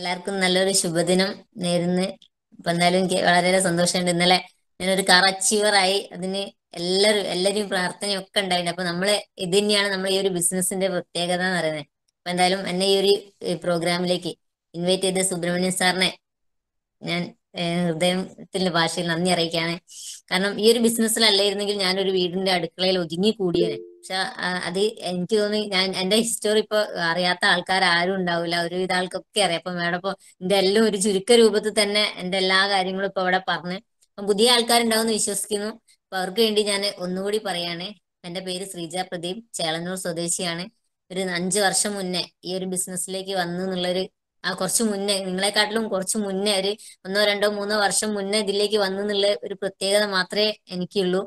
എല്ലാവർക്കും നല്ലൊരു ശുഭദിനം നേരുന്നു ഇപ്പൊ എന്തായാലും എനിക്ക് വളരെയേറെ സന്തോഷമുണ്ട് ഇന്നലെ ഞാനൊരു കാർ അച്ചീവറായി അതിന് എല്ലാവരും എല്ലാവരും പ്രാർത്ഥനയും ഒക്കെ ഉണ്ടായിരുന്നു അപ്പൊ നമ്മള് ഇത് തന്നെയാണ് നമ്മൾ ഈ ഒരു ബിസിനസിന്റെ പ്രത്യേകത എന്ന് പറയുന്നത് അപ്പൊ എന്തായാലും എന്നെ ഈ ഒരു പ്രോഗ്രാമിലേക്ക് ഇൻവൈറ്റ് ചെയ്ത സുബ്രഹ്മണ്യൻ സാറിനെ ഞാൻ ഹൃദയത്തിന്റെ ഭാഷയിൽ നന്ദി അറിയിക്കാണ് കാരണം ഈ ഒരു ബിസിനസ്സിലല്ലായിരുന്നെങ്കിൽ ഞാനൊരു വീടിന്റെ അടുക്കളയിൽ ഒതുങ്ങി കൂടിയേനെ പക്ഷെ അത് എനിക്ക് തോന്നി ഞാൻ എന്റെ ഹിസ്റ്ററി ഇപ്പൊ അറിയാത്ത ആൾക്കാർ ആരും ഉണ്ടാവില്ല ഒരുവിധ ആൾക്കൊക്കെ അറിയാം അപ്പൊ മേഡം ഇപ്പൊ എന്റെ എല്ലാം ഒരു ചുരുക്ക രൂപത്തിൽ തന്നെ എന്റെ എല്ലാ കാര്യങ്ങളും ഇപ്പൊ അവിടെ പറഞ്ഞ് അപ്പൊ പുതിയ ആൾക്കാരുണ്ടാവുമെന്ന് വിശ്വസിക്കുന്നു അപ്പൊ അവർക്ക് വേണ്ടി ഞാൻ ഒന്നുകൂടി പറയാണ് എന്റെ പേര് ശ്രീജ പ്രദീപ് ചേളന്നൂർ സ്വദേശിയാണ് ഒരു അഞ്ച് വർഷം മുന്നേ ഈ ഒരു ബിസിനസ്സിലേക്ക് വന്നു എന്നുള്ളൊരു ആ കുറച്ച് മുന്നേ നിങ്ങളെക്കാട്ടിലും കുറച്ച് മുന്നേ ഒരു ഒന്നോ രണ്ടോ മൂന്നോ വർഷം മുന്നേ ഇതിലേക്ക് വന്നു എന്നുള്ള ഒരു പ്രത്യേകത മാത്രമേ എനിക്കുള്ളൂ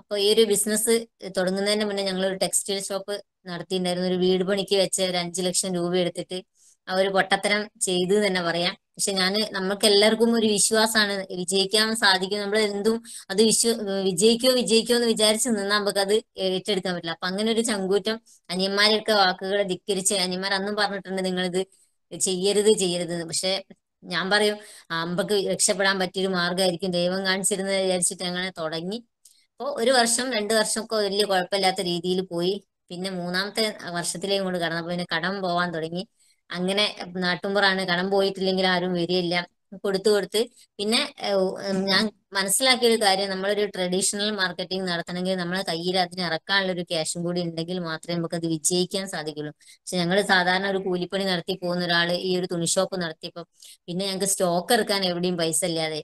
അപ്പോൾ ഈ ഒരു ബിസിനസ് തുടങ്ങുന്നതിന് മുന്നേ ഞങ്ങൾ ഒരു ടെക്സ്റ്റൈൽ ഷോപ്പ് നടത്തിയിട്ടുണ്ടായിരുന്നു ഒരു വീട് പണിക്ക് വെച്ച ഒരു അഞ്ചു ലക്ഷം രൂപ എടുത്തിട്ട് ആ ഒരു പൊട്ടത്തരം ചെയ്തു തന്നെ പറയാം പക്ഷെ ഞാൻ നമ്മൾക്ക് എല്ലാവർക്കും ഒരു വിശ്വാസമാണ് വിജയിക്കാൻ സാധിക്കും നമ്മൾ എന്തും അത് വിശ്വ വിജയിക്കോ വിജയിക്കോ എന്ന് വിചാരിച്ച് നിന്നാൽ നമുക്ക് അത് ഏറ്റെടുക്കാൻ പറ്റില്ല അപ്പൊ അങ്ങനെ ഒരു ചങ്കൂറ്റം അനിയന്മാരെയൊക്കെ വാക്കുകളെ ധിക്കരിച്ച് അനിയന്മാർ അന്നും പറഞ്ഞിട്ടുണ്ട് നിങ്ങളിത് ചെയ്യരുത് ചെയ്യരുത് പക്ഷെ ഞാൻ പറയും അമ്പക്ക് രക്ഷപ്പെടാൻ പറ്റിയൊരു മാർഗമായിരിക്കും ദൈവം കാണിച്ചിരുന്നത് വിചാരിച്ചിട്ട് അങ്ങനെ തുടങ്ങി അപ്പോൾ ഒരു വർഷം രണ്ട് വർഷമൊക്കെ വലിയ കുഴപ്പമില്ലാത്ത രീതിയിൽ പോയി പിന്നെ മൂന്നാമത്തെ വർഷത്തിലേക്ക് കൊണ്ട് കടന്നു പിന്നെ കടം പോവാൻ തുടങ്ങി അങ്ങനെ നാട്ടുമ്പുറാണ് കടം പോയിട്ടില്ലെങ്കിൽ ആരും വരികയില്ല കൊടുത്തു കൊടുത്ത് പിന്നെ ഞാൻ മനസ്സിലാക്കിയ ഒരു കാര്യം നമ്മളൊരു ട്രഡീഷണൽ മാർക്കറ്റിംഗ് നടത്തണമെങ്കിൽ നമ്മളെ കയ്യിൽ അതിന് ഇറക്കാനുള്ള ഒരു ക്യാഷും കൂടി ഉണ്ടെങ്കിൽ മാത്രമേ നമുക്ക് അത് വിജയിക്കാൻ സാധിക്കുള്ളൂ പക്ഷെ ഞങ്ങൾ സാധാരണ ഒരു കൂലിപ്പണി നടത്തി പോകുന്ന ഒരാൾ ഈ ഒരു തുണി ഷോപ്പ് നടത്തിയപ്പോൾ പിന്നെ ഞങ്ങൾക്ക് സ്റ്റോക്ക് ഇറക്കാൻ എവിടെയും പൈസ ഇല്ലാതെ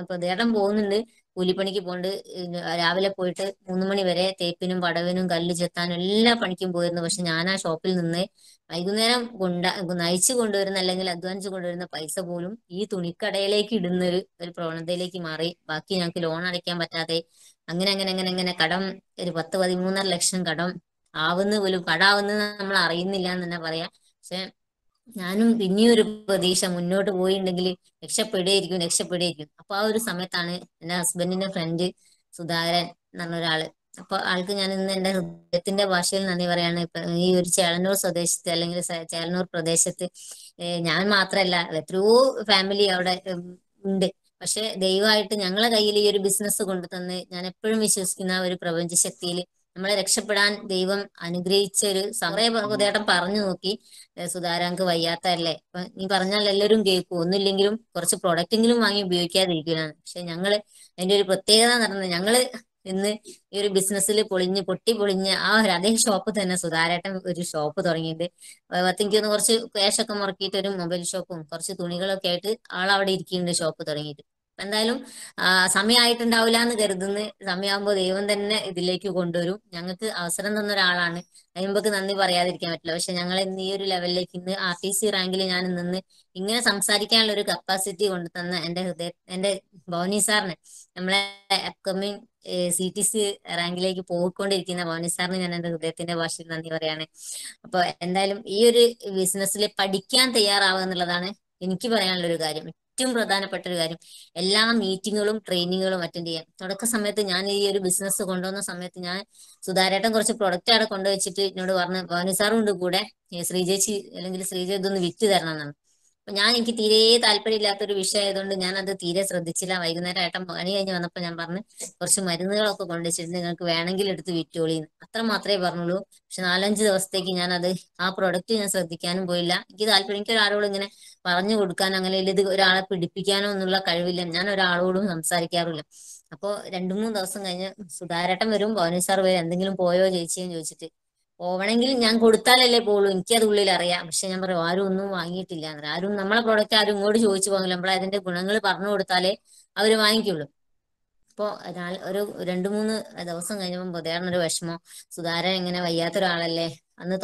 അപ്പൊ ദേടം പോകുന്നുണ്ട് കൂലിപ്പണിക്ക് പോകുന്നുണ്ട് രാവിലെ പോയിട്ട് മൂന്ന് മണി വരെ തേപ്പിനും പടവിനും കല്ല് ചെത്താനും എല്ലാ പണിക്കും പോയിരുന്നു പക്ഷെ ഞാൻ ആ ഷോപ്പിൽ നിന്ന് വൈകുന്നേരം കൊണ്ട നയിച്ചു കൊണ്ടുവരുന്ന അല്ലെങ്കിൽ അധ്വാനിച്ചു കൊണ്ടുവരുന്ന പൈസ പോലും ഈ തുണിക്കടയിലേക്ക് ഇടുന്ന ഒരു ഒരു പ്രവണതയിലേക്ക് മാറി ബാക്കി ഞങ്ങൾക്ക് ലോൺ അടയ്ക്കാൻ പറ്റാതെ അങ്ങനെ അങ്ങനെ അങ്ങനെ അങ്ങനെ കടം ഒരു പത്ത് പതിമൂന്നര ലക്ഷം കടം ആവുന്ന പോലും കടാവുന്നത് നമ്മൾ അറിയുന്നില്ല എന്ന് തന്നെ പറയാം പക്ഷെ ഞാനും പിന്നെയും ഒരു പ്രതീക്ഷ മുന്നോട്ട് പോയിണ്ടെങ്കിൽ രക്ഷപ്പെടുകയായിരിക്കും രക്ഷപ്പെടുകയായിരിക്കും അപ്പൊ ആ ഒരു സമയത്താണ് എന്റെ ഹസ്ബൻഡിന്റെ ഫ്രണ്ട് സുധാകരൻ എന്ന് അപ്പൊ ആൾക്ക് ഞാൻ ഇന്ന് എന്റെ ഹൃദയത്തിന്റെ ഭാഷയിൽ നന്ദി പറയാണ് ഈ ഒരു ചേളന്നൂർ സ്വദേശത്ത് അല്ലെങ്കിൽ ചേളന്നൂർ പ്രദേശത്ത് ഞാൻ മാത്രല്ല എത്രയോ ഫാമിലി അവിടെ ഉണ്ട് പക്ഷെ ദയവായിട്ട് ഞങ്ങളെ കയ്യിൽ ഈ ഒരു ബിസിനസ് കൊണ്ടുതന്ന് ഞാൻ എപ്പോഴും വിശ്വസിക്കുന്ന ഒരു പ്രപഞ്ച ശക്തിയിൽ നമ്മളെ രക്ഷപ്പെടാൻ ദൈവം അനുഗ്രഹിച്ച ഒരു സമയം പറഞ്ഞു നോക്കി സുധാരാങ്ക് വയ്യാത്തല്ലേ അപ്പൊ നീ പറഞ്ഞാൽ എല്ലാവരും കേൾക്കും ഒന്നുമില്ലെങ്കിലും കുറച്ച് പ്രൊഡക്റ്റെങ്കിലും വാങ്ങി ഉപയോഗിക്കാതിരിക്കുകയാണ് പക്ഷെ ഞങ്ങള് അതിന്റെ ഒരു പ്രത്യേകത എന്ന് ഞങ്ങള് ഇന്ന് ഈ ഒരു ബിസിനസ്സിൽ പൊളിഞ്ഞ് പൊട്ടി പൊളിഞ്ഞ് ആ ഒരു അതേ ഷോപ്പ് തന്നെ സുധാരേട്ടൻ ഒരു ഷോപ്പ് തുടങ്ങിയിട്ട് പത്തിക്കൊന്ന് കുറച്ച് ക്യാഷൊക്കെ ഒക്കെ മുറക്കിയിട്ട് ഒരു മൊബൈൽ ഷോപ്പും കുറച്ച് തുണികളൊക്കെ ആയിട്ട് ആൾ അവിടെ ഇരിക്കുന്നുണ്ട് ഷോപ്പ് തുടങ്ങിയിട്ട് എന്തായാലും സമയമായിട്ടുണ്ടാവില്ല എന്ന് കരുതുന്നു സമയമാകുമ്പോൾ ദൈവം തന്നെ ഇതിലേക്ക് കൊണ്ടുവരും ഞങ്ങൾക്ക് അവസരം തന്ന ഒരാളാണ് അതിനുമ്പോക്ക് നന്ദി പറയാതിരിക്കാൻ പറ്റില്ല പക്ഷെ ഞങ്ങൾ ഇന്ന് ഈ ഒരു ലെവലിലേക്ക് ഇന്ന് ആർ ടി സി റാങ്കിൽ ഞാൻ നിന്ന് ഇങ്ങനെ സംസാരിക്കാനുള്ള ഒരു കപ്പാസിറ്റി കൊണ്ട് തന്ന എന്റെ ഹൃദയ എന്റെ ഭവനി സാറിന് നമ്മളെ അപ്കമ്മിങ് സി ടി സി റാങ്കിലേക്ക് പോയിക്കൊണ്ടിരിക്കുന്ന ഭവനി സാറിന് ഞാൻ എന്റെ ഹൃദയത്തിന്റെ ഭാഷയിൽ നന്ദി പറയാണ് അപ്പൊ എന്തായാലും ഈ ഒരു ബിസിനസ്സിൽ പഠിക്കാൻ തയ്യാറാവുക എന്നുള്ളതാണ് എനിക്ക് പറയാനുള്ള ഒരു കാര്യം ഏറ്റവും പ്രധാനപ്പെട്ട ഒരു കാര്യം എല്ലാ മീറ്റിങ്ങുകളും ട്രെയിനിങ്ങുകളും അറ്റൻഡ് ചെയ്യാം തുടക്ക സമയത്ത് ഞാൻ ഈ ഒരു ബിസിനസ് കൊണ്ടുവന്ന സമയത്ത് ഞാൻ സുധാരേട്ടൻ കുറച്ച് പ്രൊഡക്റ്റ് അവിടെ കൊണ്ടുവച്ചിട്ട് എന്നോട് പറഞ്ഞു ഭവാനി സാറും ഉണ്ട് കൂടെ ശ്രീജേച്ചി അല്ലെങ്കിൽ ശ്രീജ ഇതൊന്ന് വിറ്റ് തരണം എന്നാണ് ഞാൻ എനിക്ക് തീരെ ഒരു വിഷയമായതുകൊണ്ട് ഞാൻ അത് തീരെ ശ്രദ്ധിച്ചില്ല വൈകുന്നേരം ഏട്ടൻ പണി കഴിഞ്ഞ് വന്നപ്പോൾ ഞാൻ പറഞ്ഞു കുറച്ച് മരുന്നുകളൊക്കെ കൊണ്ടുവച്ചിട്ടുണ്ട് നിങ്ങൾക്ക് വേണമെങ്കിൽ എടുത്ത് വിറ്റോളിന്ന് അത്ര മാത്രമേ പറഞ്ഞുള്ളൂ പക്ഷെ നാലഞ്ച് ദിവസത്തേക്ക് ഞാൻ അത് ആ പ്രൊഡക്റ്റ് ഞാൻ ശ്രദ്ധിക്കാനും പോയില്ല എനിക്ക് താല്പര്യം എനിക്ക് ഒരാളോട് ഇങ്ങനെ പറഞ്ഞു കൊടുക്കാൻ അങ്ങനെ ഇത് ഒരാളെ പിടിപ്പിക്കാനോ എന്നുള്ള കഴിവില്ല ഞാൻ ഒരാളോടും സംസാരിക്കാറില്ല അപ്പോൾ രണ്ടു മൂന്ന് ദിവസം കഴിഞ്ഞ് സുധാരേട്ടൻ വരും ഭവനേശ്വർ വരും എന്തെങ്കിലും പോയോ ചേച്ചിയെന്ന് ചോദിച്ചിട്ട് പോവണമെങ്കിൽ ഞാൻ കൊടുത്താലല്ലേ പോകുള്ളൂ എനിക്കത് ഉള്ളിൽ അറിയാം പക്ഷെ ഞാൻ പറയും ആരും ഒന്നും വാങ്ങിയിട്ടില്ല ആരും നമ്മളെ പ്രോഡക്റ്റ് ആരും ഇങ്ങോട്ട് ചോദിച്ചു പോകില്ല നമ്മൾ അതിന്റെ ഗുണങ്ങൾ പറഞ്ഞു കൊടുത്താലേ അവർ വാങ്ങിക്കുള്ളൂ ഇപ്പോൾ ഒരു രണ്ടു മൂന്ന് ദിവസം കഴിഞ്ഞപ്പോൾ ഒരു വിഷമം സുധാരൻ ഇങ്ങനെ വയ്യാത്ത ഒരാളല്ലേ അന്ന്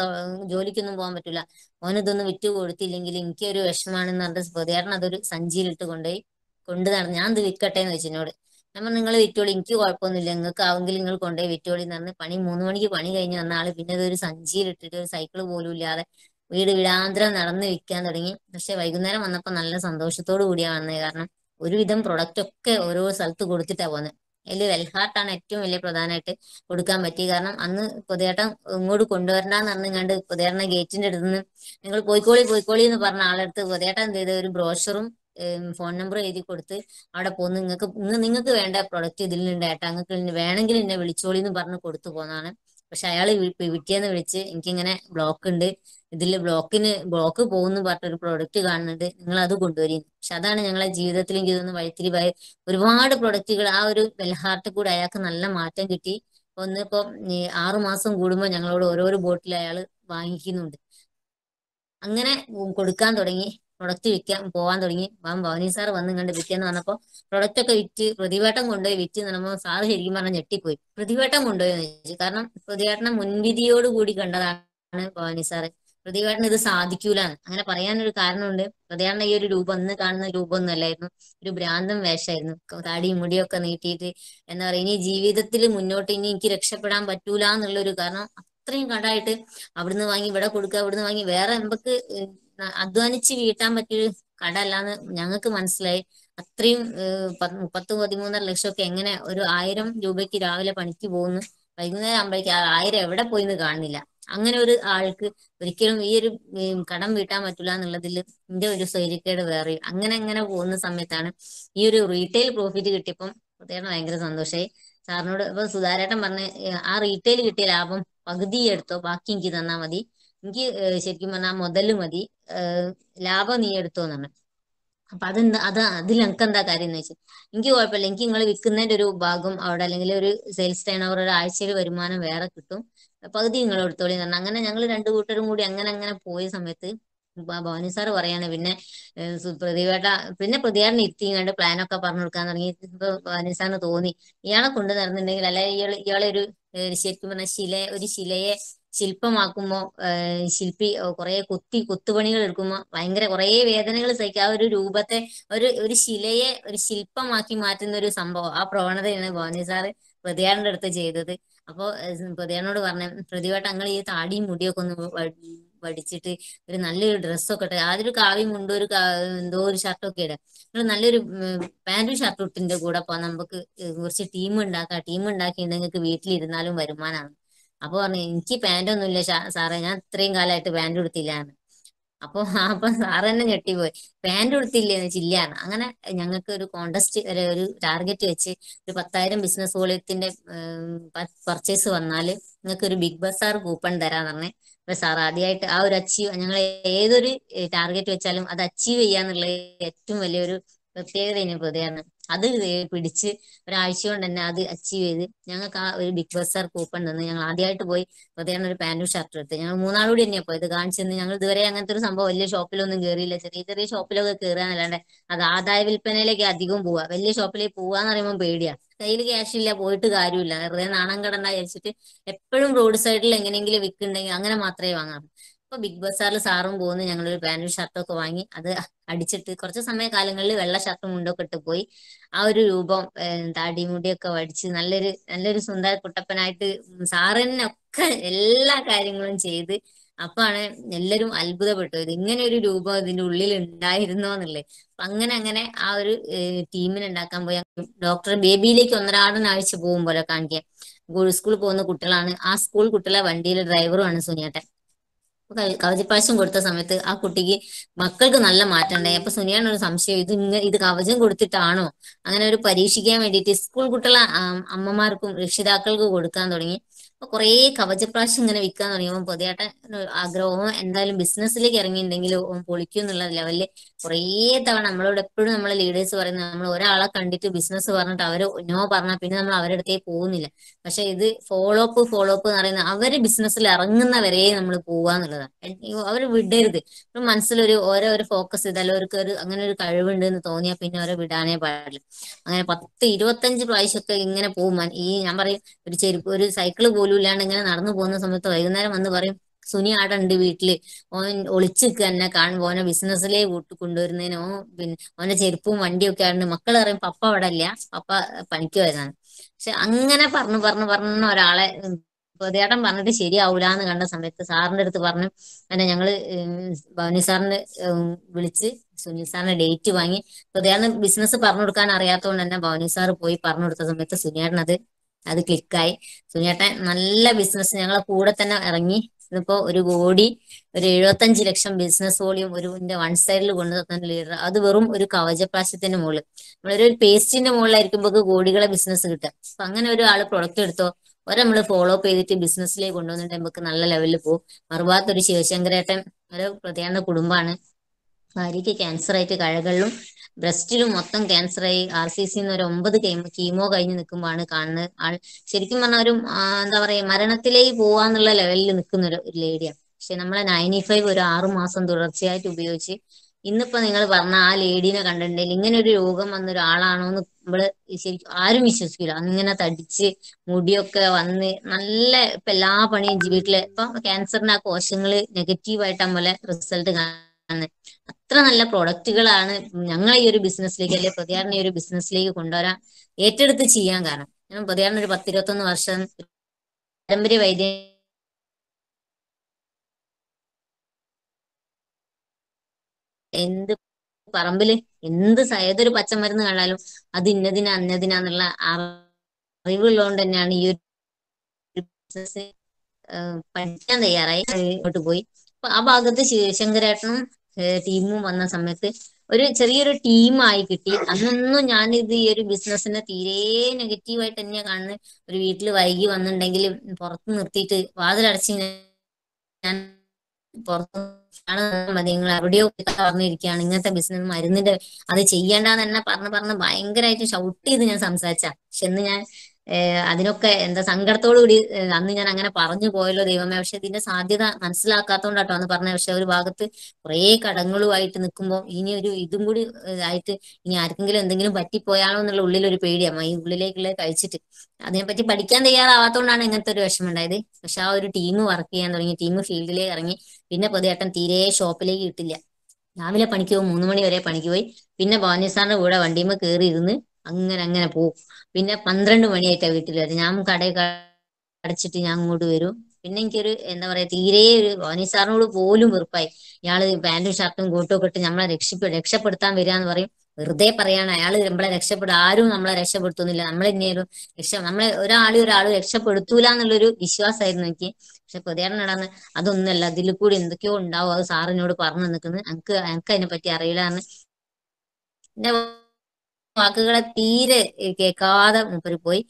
ജോലിക്കൊന്നും പോകാൻ പറ്റില്ല ഓനിതൊന്നും വിറ്റ് കൊടുത്തില്ലെങ്കിൽ എനിക്ക് ഒരു വിഷമാണെന്ന് പറഞ്ഞിട്ട് പൊതുവേറൻ അതൊരു സഞ്ചിയിലിട്ട് കൊണ്ടുപോയി കൊണ്ടു ഞാൻ ഇത് വിൽക്കട്ടെ എന്ന് വെച്ചിനോട് എന്നോട് നമ്മൾ നിങ്ങൾ വിറ്റോളി എനിക്ക് കുഴപ്പമൊന്നുമില്ല നിങ്ങൾക്ക് ആവെങ്കിൽ നിങ്ങൾ കൊണ്ടുപോയി വിറ്റോളി എന്ന് പറഞ്ഞ് പണി മൂന്ന് മണിക്ക് പണി കഴിഞ്ഞ് വന്ന ആള് പിന്നെ അതൊരു സഞ്ചിയിൽ ഇട്ടിട്ട് ഒരു സൈക്കിൾ പോലും ഇല്ലാതെ വീട് വിടാന്തരം നടന്ന് വിൽക്കാൻ തുടങ്ങി പക്ഷെ വൈകുന്നേരം വന്നപ്പോൾ നല്ല സന്തോഷത്തോടു കൂടിയാണ് വന്നത് കാരണം ഒരുവിധം പ്രൊഡക്റ്റ് ഒക്കെ ഓരോ സ്ഥലത്ത് കൊടുത്തിട്ടാ പോകുന്നത് അതിൽ വെൽഹാർട്ടാണ് ഏറ്റവും വലിയ പ്രധാനമായിട്ട് കൊടുക്കാൻ പറ്റി കാരണം അന്ന് പൊതുവേട്ടം ഇങ്ങോട്ട് കൊണ്ടുവരണ്ടെന്ന് പറഞ്ഞുകൊണ്ട് പുതിയേട്ടനെ ഗേറ്റിന്റെ അടുത്ത് നിന്ന് നിങ്ങൾ പോയിക്കോളി പോയിക്കോളി എന്ന് പറഞ്ഞ ആളെടുത്ത് പൊതുവേട്ടൻ എന്ത് ചെയ്ത ഒരു ബ്രോഷറും ഫോൺ നമ്പർ എഴുതി കൊടുത്ത് അവിടെ പോന്ന് നിങ്ങൾക്ക് നിങ്ങൾക്ക് വേണ്ട പ്രൊഡക്റ്റ് ഇതിലുണ്ട് ഏട്ടാ നിങ്ങൾക്ക് വേണമെങ്കിൽ എന്നെ വിളിച്ചോളി എന്ന് പറഞ്ഞ് കൊടുത്തു പോന്നാണ് പക്ഷെ അയാൾ വിട്ടിയെന്ന് വിളിച്ച് എനിക്കിങ്ങനെ ബ്ലോക്ക് ഉണ്ട് ഇതിൽ ബ്ലോക്കിന് ബ്ലോക്ക് പോകുന്നു പറഞ്ഞൊരു പ്രോഡക്റ്റ് കാണുന്നുണ്ട് നിങ്ങൾ അത് കൊണ്ടുവരും പക്ഷെ അതാണ് ഞങ്ങളെ ജീവിതത്തിൽ എനിക്ക് തോന്നുന്നു പോയ ഒരുപാട് പ്രൊഡക്റ്റുകൾ ആ ഒരു വെൽഹാർട്ട് കൂടെ അയാൾക്ക് നല്ല മാറ്റം കിട്ടി ഒന്ന് ഇപ്പൊ മാസം കൂടുമ്പോൾ ഞങ്ങളോട് ഓരോരോ ബോട്ടിൽ അയാൾ വാങ്ങിക്കുന്നുണ്ട് അങ്ങനെ കൊടുക്കാൻ തുടങ്ങി പ്രൊഡക്റ്റ് വിൽക്കാൻ പോകാൻ തുടങ്ങി മാം ഭവനി സാർ വന്ന് കണ്ട് വിൽക്കാന്ന് പറഞ്ഞപ്പോ പ്രൊഡക്റ്റ് ഒക്കെ വിറ്റ് പ്രതിവേട്ടം കൊണ്ടുപോയി വിറ്റ് നമ്മൾ സാറ് ശരിക്കും പറഞ്ഞാൽ ഞെട്ടിപ്പോയി പ്രതിവേട്ടം കൊണ്ടുപോയി ചോദിച്ചു കാരണം പ്രതിവേട്ടനെ മുൻവിധിയോട് കൂടി കണ്ടതാണ് ഭവാനി സാറ് പ്രതിവേട്ടന് ഇത് സാധിക്കൂല അങ്ങനെ പറയാനൊരു കാരണമുണ്ട് പ്രതിവേട്ടന ഈ ഒരു രൂപം ഇന്ന് കാണുന്ന രൂപമൊന്നും അല്ലായിരുന്നു ഒരു ഭ്രാന്തം വേഷമായിരുന്നു താടിയും മുടിയൊക്കെ നീട്ടിയിട്ട് എന്താ പറയുക ഇനി ജീവിതത്തിൽ മുന്നോട്ട് ഇനി എനിക്ക് രക്ഷപ്പെടാൻ പറ്റൂല എന്നുള്ളൊരു കാരണം അത്രയും കടായിട്ട് അവിടുന്ന് വാങ്ങി ഇവിടെ കൊടുക്കുക അവിടുന്ന് വാങ്ങി വേറെ നമുക്ക് അധ്വാനിച്ച് വീട്ടാൻ പറ്റിയൊരു അല്ലാന്ന് ഞങ്ങൾക്ക് മനസ്സിലായി അത്രയും പത്ത് പതിമൂന്നര ലക്ഷമൊക്കെ എങ്ങനെ ഒരു ആയിരം രൂപയ്ക്ക് രാവിലെ പണിക്ക് പോകുന്നു വൈകുന്നേരം ആ ആയിരം എവിടെ പോയി എന്ന് കാണുന്നില്ല അങ്ങനെ ഒരു ആൾക്ക് ഒരിക്കലും ഈ ഒരു കടം വീട്ടാൻ പറ്റില്ല എന്നുള്ളതിൽ എന്റെ ഒരു സ്വൈര്യക്കേട് വേറെ അങ്ങനെ അങ്ങനെ പോകുന്ന സമയത്താണ് ഈ ഒരു റീറ്റെയിൽ പ്രോഫിറ്റ് കിട്ടിയപ്പം പ്രത്യേകം ഭയങ്കര സന്തോഷമായി സാറിനോട് ഇപ്പൊ സുധാരേട്ടൻ പറഞ്ഞ ആ റീറ്റെയിൽ കിട്ടിയ ലാഭം പകുതി എടുത്തോ ബാക്കി എനിക്ക് തന്നാ മതി എനിക്ക് ശരിക്കും പറഞ്ഞാൽ മുതൽ മതി ലാഭം നീ എടുത്തോന്നാണ് അപ്പൊ അതെന്താ അത് അതിൽ എനിക്ക് എന്താ കാര്യം എന്ന് വെച്ചാൽ എനിക്ക് കുഴപ്പമില്ല എനിക്ക് നിങ്ങൾ വിൽക്കുന്നതിന്റെ ഒരു ഭാഗം അവിടെ അല്ലെങ്കിൽ ഒരു സെയിൽസ് ടേൺ ഓവർ ഒരു ആഴ്ചയിൽ വരുമാനം വേറെ കിട്ടും പകുതി നിങ്ങൾ എടുത്തോളി എന്ന് പറഞ്ഞു അങ്ങനെ ഞങ്ങൾ രണ്ടു കൂട്ടരും കൂടി അങ്ങനെ അങ്ങനെ പോയ സമയത്ത് ഭവാനി സാർ പറയാണ് പിന്നെ പ്രതിവേട്ട പിന്നെ പ്രതികാരനെ പ്ലാൻ ഒക്കെ പറഞ്ഞു കൊടുക്കാൻ തുടങ്ങി ഇപ്പൊ ഭവാനി സാറിന് തോന്നി ഇയാളെ കൊണ്ടു നടന്നിട്ടുണ്ടെങ്കിൽ അല്ലെ ഇയാൾ ഇയാളെ ഒരു ശരിക്കും പറഞ്ഞ ശില ഒരു ശിലയെ ശില്പമാക്കുമ്പോൾ ശില്പി കുറെ കൊത്തി കുത്തുപണികൾ എടുക്കുമ്പോൾ ഭയങ്കര കുറെ വേദനകൾ സഹിക്കുക ആ ഒരു രൂപത്തെ ഒരു ഒരു ശിലയെ ഒരു ശില്പമാക്കി മാറ്റുന്ന ഒരു സംഭവം ആ പ്രവണതയാണ് ഭവാനി സാറ് പ്രതിയാടിന്റെ അടുത്ത് ചെയ്തത് അപ്പോ പ്രതിയാടിനോട് പറഞ്ഞു പ്രതിയായിട്ട് അങ്ങൾ ഈ താടിയും മുടിയൊക്കെ ഒന്ന് വടിച്ചിട്ട് ഒരു നല്ലൊരു ഡ്രസ്സൊക്കെ ഇട്ട് ആദ്യം ഒരു കാവ്യം കൊണ്ട് ഒരു എന്തോ ഒരു ഷർട്ടൊക്കെ ഇടുക നിങ്ങൾ നല്ലൊരു പാന്റും ഷർട്ടും ഇട്ടിന്റെ കൂടെ പോ നമുക്ക് കുറച്ച് ടീം ഉണ്ടാക്കാം ടീം ഉണ്ടാക്കി നിങ്ങൾക്ക് വീട്ടിലിരുന്നാലും വരുമാനമാണ് അപ്പൊ പറഞ്ഞു എനിക്ക് ഒന്നും ഇല്ല സാറേ ഞാൻ ഇത്രയും കാലമായിട്ട് പാൻറ് ഉടുത്തില്ലാന്ന് അപ്പൊ അപ്പൊ സാറ് തന്നെ ഞെട്ടിപ്പോയി പാൻറ് ഉടുത്തില്ലേ എന്ന് ചില്ലാണ് അങ്ങനെ ഞങ്ങൾക്ക് ഒരു കോണ്ടസ്റ്റ് ഒരു ടാർഗറ്റ് വെച്ച് ഒരു പത്തായിരം ബിസിനസ് വോളിയത്തിന്റെ പർച്ചേസ് വന്നാല് നിങ്ങൾക്ക് ഒരു ബിഗ് ബസാർ കൂപ്പൺ തരാന്ന് പറഞ്ഞേ അപ്പൊ സാർ ആദ്യമായിട്ട് ആ ഒരു അച്ചീവ് ഞങ്ങൾ ഏതൊരു ടാർഗറ്റ് വെച്ചാലും അത് അച്ചീവ് ചെയ്യാന്നുള്ള ഏറ്റവും വലിയൊരു പ്രത്യേകത ഇനി പൊതുവെയാണ് അത് പിടിച്ച് ഒരാഴ്ച കൊണ്ട് തന്നെ അത് അച്ചീവ് ചെയ്ത് ഞങ്ങൾക്ക് ആ ഒരു ബിഗ് ബസാർ കൂപ്പൺ തന്ന് ഞങ്ങൾ ആദ്യമായിട്ട് പോയി പ്രത്യേകം ഒരു പാന്റും ഷർട്ടും എടുത്ത് ഞങ്ങൾ മൂന്നാളൂടി തന്നെയാണ് പോയത് കാണിച്ചെന്ന് ഞങ്ങൾ ഇതുവരെ അങ്ങനത്തെ ഒരു സംഭവം വലിയ ഷോപ്പിലൊന്നും കയറിയില്ല ചെറിയ ചെറിയ ഷോപ്പിലൊക്കെ കയറുകയെന്നല്ലാണ്ട് അത് ആദായ വിൽപ്പനയിലേക്ക് അധികം പോവാ വലിയ ഷോപ്പിലേക്ക് പോവാന്ന് പറയുമ്പോൾ പേടിയാ കയ്യിൽ ക്യാഷ് ഇല്ല പോയിട്ട് കാര്യമില്ല വെറുതെ നാണം കടണ്ട വിചാരിച്ചിട്ട് എപ്പോഴും റോഡ് സൈഡിൽ എങ്ങനെയെങ്കിലും വിൽക്കുന്നുണ്ടെങ്കിൽ അങ്ങനെ മാത്രമേ വാങ്ങാറു ബിഗ് ബസാറിൽ സാറും പോകുന്നു ഞങ്ങളൊരു പാന്റും ഷർട്ടും ഒക്കെ വാങ്ങി അത് അടിച്ചിട്ട് കുറച്ച് സമയ കാലങ്ങളിൽ വെള്ള ഷർട്ടും മുണ്ടൊക്കെ ഇട്ട് പോയി ആ ഒരു രൂപം താടി മുടിയൊക്കെ വടിച്ച് നല്ലൊരു നല്ലൊരു സുന്ദര കുട്ടപ്പനായിട്ട് സാറിനൊക്കെ ഒക്കെ എല്ലാ കാര്യങ്ങളും ചെയ്ത് അപ്പാണ് എല്ലാരും അത്ഭുതപ്പെട്ടു ഇത് ഇങ്ങനെ ഒരു രൂപം ഇതിന്റെ ഉള്ളിൽ ഉണ്ടായിരുന്നോ എന്നുള്ളത് അപ്പൊ അങ്ങനെ അങ്ങനെ ആ ഒരു ടീമിനെ ഉണ്ടാക്കാൻ പോയി ഡോക്ടർ ബേബിയിലേക്ക് ഒന്നരാടനാഴ്ച പോകും പോലെ കാണിക്കാൻ സ്കൂളിൽ പോകുന്ന കുട്ടികളാണ് ആ സ്കൂൾ കുട്ടികളെ വണ്ടിയിലെ ആണ് സുനിയേട്ടൻ കവചപ്പാശം കൊടുത്ത സമയത്ത് ആ കുട്ടിക്ക് മക്കൾക്ക് നല്ല മാറ്റം ഉണ്ടായി അപ്പൊ സുനിയാണ് ഒരു സംശയം ഇത് ഇങ്ങനെ ഇത് കവചം കൊടുത്തിട്ടാണോ അങ്ങനെ ഒരു പരീക്ഷിക്കാൻ വേണ്ടിയിട്ട് സ്കൂൾ കുട്ടികളെ അമ്മമാർക്കും രക്ഷിതാക്കൾക്കും കൊടുക്കാൻ തുടങ്ങി അപ്പൊ കുറെ കവചപ്രാവശ്യം ഇങ്ങനെ വിൽക്കാൻ തുടങ്ങിയപ്പോൾ പൊതുവേട്ട ആഗ്രഹവും എന്തായാലും ബിസിനസ്സിലേക്ക് ഇറങ്ങിയിട്ടുണ്ടെങ്കിൽ പൊളിക്കും എന്നുള്ള ലെവലില് കുറേ തവണ നമ്മളോട് എപ്പോഴും നമ്മളെ ലീഡേഴ്സ് പറയുന്നത് നമ്മൾ ഒരാളെ കണ്ടിട്ട് ബിസിനസ് പറഞ്ഞിട്ട് അവര് നോ പറഞ്ഞാൽ പിന്നെ നമ്മൾ അവരുടെ അടുത്തേക്ക് പോകുന്നില്ല പക്ഷെ ഇത് ഫോളോ അപ്പ് ഫോളോ അപ്പ് എന്ന് പറയുന്നത് അവര് ബിസിനസ്സിൽ ഇറങ്ങുന്നവരെ നമ്മൾ പോവാന്നുള്ളതാണ് അവർ വിടരുത് മനസ്സിലൊരു ഓരോ ഒരു ഫോക്കസ് ചെയ്താലും അവർക്ക് ഒരു അങ്ങനെ ഒരു കഴിവുണ്ട് എന്ന് തോന്നിയാൽ പിന്നെ അവരെ വിടാനേ പാടില്ല അങ്ങനെ പത്ത് ഇരുപത്തഞ്ച് പ്രാവശ്യമൊക്കെ ഇങ്ങനെ പോകും ഈ ഞാൻ പറയും ഒരു ചെരുപ്പ് ഒരു സൈക്കിള് പോലും ഇല്ലാണ്ട് ഇങ്ങനെ നടന്നു പോകുന്ന സമയത്ത് വൈകുന്നേരം വന്ന് പറയും സുനി ആടെ ഉണ്ട് വീട്ടില് ഓൻ ഒളിച്ചിക്ക് തന്നെ കാണുമ്പോ ഓനെ ബിസിനസ്സിലേ കൂട്ടി കൊണ്ടുവരുന്നതിന് ഓൻ പിന്നെ ഓന്റെ ചെരുപ്പും ഒക്കെ ആയിരുന്നു മക്കൾ പറയും പപ്പ അവിടെ അല്ല പപ്പ പണിക്ക് വരുന്നതാണ് പക്ഷെ അങ്ങനെ പറഞ്ഞു പറഞ്ഞു പറഞ്ഞു ഒരാളെ പ്രതിയേട്ടൻ പറഞ്ഞിട്ട് ശരിയാവൂലെന്ന് കണ്ട സമയത്ത് സാറിന്റെ അടുത്ത് പറഞ്ഞു അങ്ങനെ ഞങ്ങള് ഭവനി സാറിന് വിളിച്ച് സുനിൽ സാറിന്റെ ഡേറ്റ് വാങ്ങി പ്രതിയാണ് ബിസിനസ് പറഞ്ഞു കൊടുക്കാൻ അറിയാത്തതുകൊണ്ട് തന്നെ ഭവനി സാർ പോയി പറഞ്ഞു കൊടുത്ത സമയത്ത് സുനിയേട്ടൻ അത് അത് ക്ലിക്കായി സുനിയാട്ടൻ നല്ല ബിസിനസ് ഞങ്ങളെ കൂടെ തന്നെ ഇറങ്ങി ഇതിപ്പോ ഒരു കോടി ഒരു എഴുപത്തഞ്ച് ലക്ഷം ബിസിനസ് വോളിയം ഒരു വൺ സൈഡിൽ കൊണ്ടു തന്ന ലീഡർ അത് വെറും ഒരു കവചപ്രാശത്തിന്റെ മുകളിൽ നമ്മളൊരു പേസ്റ്റിന്റെ മുകളിലായിരിക്കുമ്പോൾ കോടികളെ ബിസിനസ് കിട്ടുക അപ്പൊ അങ്ങനെ ഒരാൾ പ്രൊഡക്റ്റ് എടുത്തോ ഒരെ നമ്മൾ ഫോളോ അപ്പ് ചെയ്തിട്ട് ബിസിനസ്സിലേക്ക് കൊണ്ടുവന്നിട്ടുണ്ടെങ്കിൽ നമുക്ക് നല്ല ലെവലിൽ പോകും മറുഭാഗത്ത് ഒരു ശിവശങ്കരേട്ടൻ ഒരു പ്രധാന കുടുംബമാണ് ഭാര്യയ്ക്ക് ക്യാൻസർ ആയിട്ട് കഴകളിലും ബ്രസ്റ്റിലും മൊത്തം ക്യാൻസർ ആയി ആർ സി സിന്ന് ഒരു ഒമ്പത് കീമോ കഴിഞ്ഞ് നിൽക്കുമ്പോഴാണ് കാണുന്നത് ആൾ ശരിക്കും പറഞ്ഞാൽ ഒരു എന്താ പറയാ മരണത്തിലേക്ക് പോവാന്നുള്ള ലെവലിൽ നിൽക്കുന്ന ഒരു ലേഡിയാണ് പക്ഷെ നമ്മളെ നയൻറ്റി ഫൈവ് ഒരു ആറു മാസം തുടർച്ചയായിട്ട് ഉപയോഗിച്ച് ഇന്നിപ്പോ നിങ്ങൾ പറഞ്ഞ ആ ലേഡീനെ കണ്ടിട്ടുണ്ടെങ്കിൽ ഇങ്ങനെ ഒരു രോഗം വന്ന ഒരാളാണോന്ന് നമ്മള് ശരിക്കും ആരും വിശ്വസിക്കില്ല അങ്ങനെ തടിച്ച് മുടിയൊക്കെ വന്ന് നല്ല ഇപ്പൊ എല്ലാ പണിയും ജീവിതത്തില് ഇപ്പൊ ക്യാൻസറിന്റെ ആ കോശങ്ങള് നെഗറ്റീവായിട്ട് പോലെ റിസൾട്ട് കാണുന്നത് അത്ര നല്ല പ്രോഡക്റ്റുകളാണ് ഞങ്ങളെ ഈ ഒരു ബിസിനസ്സിലേക്ക് അല്ലെങ്കിൽ പ്രതിയാറിനെ ഒരു ബിസിനസ്സിലേക്ക് കൊണ്ടുവരാൻ ഏറ്റെടുത്ത് ചെയ്യാൻ കാരണം ഞാൻ പ്രതികാരൻ ഒരു പത്തിരുപത്തൊന്ന് വർഷം പാരമ്പര്യ വൈദ്യ എന്ത് പറമ്പില് എന്ത് ഏതൊരു പച്ചമരുന്ന് കണ്ടാലും അത് ഇന്നതിനാ അന്നതിനാന്നുള്ള അറിവുള്ളതുകൊണ്ട് തന്നെയാണ് ഈ ഒരു ബിസിനസ് പഠിക്കാൻ തയ്യാറായി ഇങ്ങോട്ട് പോയി അപ്പൊ ആ ഭാഗത്ത് ശിവശങ്കരേട്ടനും ടീമും വന്ന സമയത്ത് ഒരു ചെറിയൊരു ടീമായി കിട്ടി അന്നൊന്നും ഞാൻ ഇത് ഈ ഒരു ബിസിനസ്സിനെ തീരെ നെഗറ്റീവായിട്ട് തന്നെയാ കാണുന്നത് ഒരു വീട്ടിൽ വൈകി വന്നിട്ടുണ്ടെങ്കിൽ പുറത്ത് നിർത്തിയിട്ട് വാതിലടച്ച് ഞാൻ പുറത്ത് മതി നിങ്ങൾ എവിടെയോ പറഞ്ഞിരിക്കുകയാണ് ഇങ്ങനത്തെ ബിസിനസ് മരുന്നിന്റെ അത് ചെയ്യേണ്ടെന്ന് തന്നെ പറഞ്ഞ് പറഞ്ഞ് ഭയങ്കരമായിട്ട് ഷൗട്ട് ചെയ്ത് ഞാൻ സംസാരിച്ചാ പക്ഷെ ഇന്ന് ഞാൻ അതിനൊക്കെ എന്താ സങ്കടത്തോടു കൂടി അന്ന് ഞാൻ അങ്ങനെ പറഞ്ഞു പോയല്ലോ ദൈവമേ പക്ഷെ ഇതിന്റെ സാധ്യത മനസ്സിലാക്കാത്തോണ്ടാട്ടോ അന്ന് പറഞ്ഞ പക്ഷെ ഒരു ഭാഗത്ത് കുറേ കടങ്ങളുമായിട്ട് നിൽക്കുമ്പോൾ ഇനി ഒരു ഇതും കൂടി ആയിട്ട് ഇനി ആർക്കെങ്കിലും എന്തെങ്കിലും പറ്റിപ്പോയാണോ എന്നുള്ള ഉള്ളിൽ ഒരു പേടിയാണ് ഈ ഉള്ളിലേക്കുള്ള കഴിച്ചിട്ട് അതിനെപ്പറ്റി പഠിക്കാൻ തയ്യാറാവാത്തോണ്ടാണ് ഇങ്ങനത്തെ ഒരു വിഷമം ഉണ്ടായത് പക്ഷെ ആ ഒരു ടീം വർക്ക് ചെയ്യാൻ തുടങ്ങി ടീം ഫീൽഡിലേക്ക് ഇറങ്ങി പിന്നെ പൊതുവേട്ടൻ തീരെ ഷോപ്പിലേക്ക് കിട്ടില്ല രാവിലെ പണിക്ക് പോകും മൂന്ന് മണി വരെ പണിക്ക് പോയി പിന്നെ ഭവാനി സാറിന്റെ കൂടെ വണ്ടിയുമ്പോൾ കയറി ഇരുന്ന് അങ്ങനെ അങ്ങനെ പോകും പിന്നെ പന്ത്രണ്ട് മണിയായിട്ടാ വീട്ടിൽ വരും ഞാൻ കട അടച്ചിട്ട് ഞാൻ അങ്ങോട്ട് വരും പിന്നെ എനിക്കൊരു എന്താ പറയാ തീരെ ഒരു വനി സാറിനോട് പോലും വെറുപ്പായി ഇയാള് പാന്റും ഷർട്ടും കോട്ടും ഒക്കെ ഇട്ട് നമ്മളെ രക്ഷപ്പെ രക്ഷപ്പെടുത്താൻ വരിക എന്ന് പറയും വെറുതെ പറയാണ് അയാൾ നമ്മളെ രക്ഷപ്പെടും ആരും നമ്മളെ രക്ഷപ്പെടുത്തുന്നില്ല നമ്മൾ ഇനിയൊരു രക്ഷ നമ്മളെ ഒരാളും ഒരാള് രക്ഷപ്പെടുത്തൂല എന്നുള്ളൊരു വിശ്വാസമായിരുന്നു എനിക്ക് പക്ഷെ പ്രതികരണടാന്ന് അതൊന്നുമല്ല അതിൽ കൂടി എന്തൊക്കെയോ ഉണ്ടാവും അത് സാറിനോട് പറഞ്ഞു നിൽക്കുന്നത് എനിക്ക് എനിക്ക് അതിനെ പറ്റി അറിയില്ല എന്ന് വാക്കുകളെ തീരെ കേൾക്കാതെ മൂപ്പര് പോയി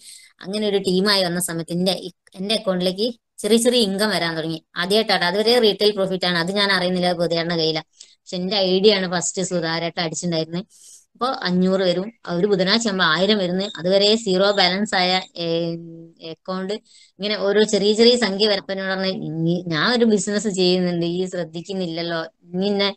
അങ്ങനെ ഒരു ടീമായി വന്ന സമയത്ത് എന്റെ എന്റെ അക്കൗണ്ടിലേക്ക് ചെറിയ ചെറിയ ഇൻകം വരാൻ തുടങ്ങി ആദ്യമായിട്ടാണ് അതുവരെ റീറ്റെയിൽ പ്രോഫിറ്റ് ആണ് അത് ഞാൻ അറിയുന്നില്ല ബുധേറിന്റെ കയ്യില പക്ഷെ എന്റെ ഐഡിയ ആണ് ഫസ്റ്റ് സുതാരായിട്ട് അടിച്ചിട്ടുണ്ടായിരുന്നത് അപ്പോൾ അഞ്ഞൂറ് വരും ഒരു ബുധനാഴ്ച നമ്മൾ ആയിരം വരുന്നത് അതുവരെ സീറോ ബാലൻസ് ആയ അക്കൗണ്ട് ഇങ്ങനെ ഓരോ ചെറിയ ചെറിയ സംഖ്യ വരപ്പനോട് ഞാൻ ഒരു ബിസിനസ് ചെയ്യുന്നുണ്ട് ഈ ശ്രദ്ധിക്കുന്നില്ലല്ലോ ഇങ്ങനെ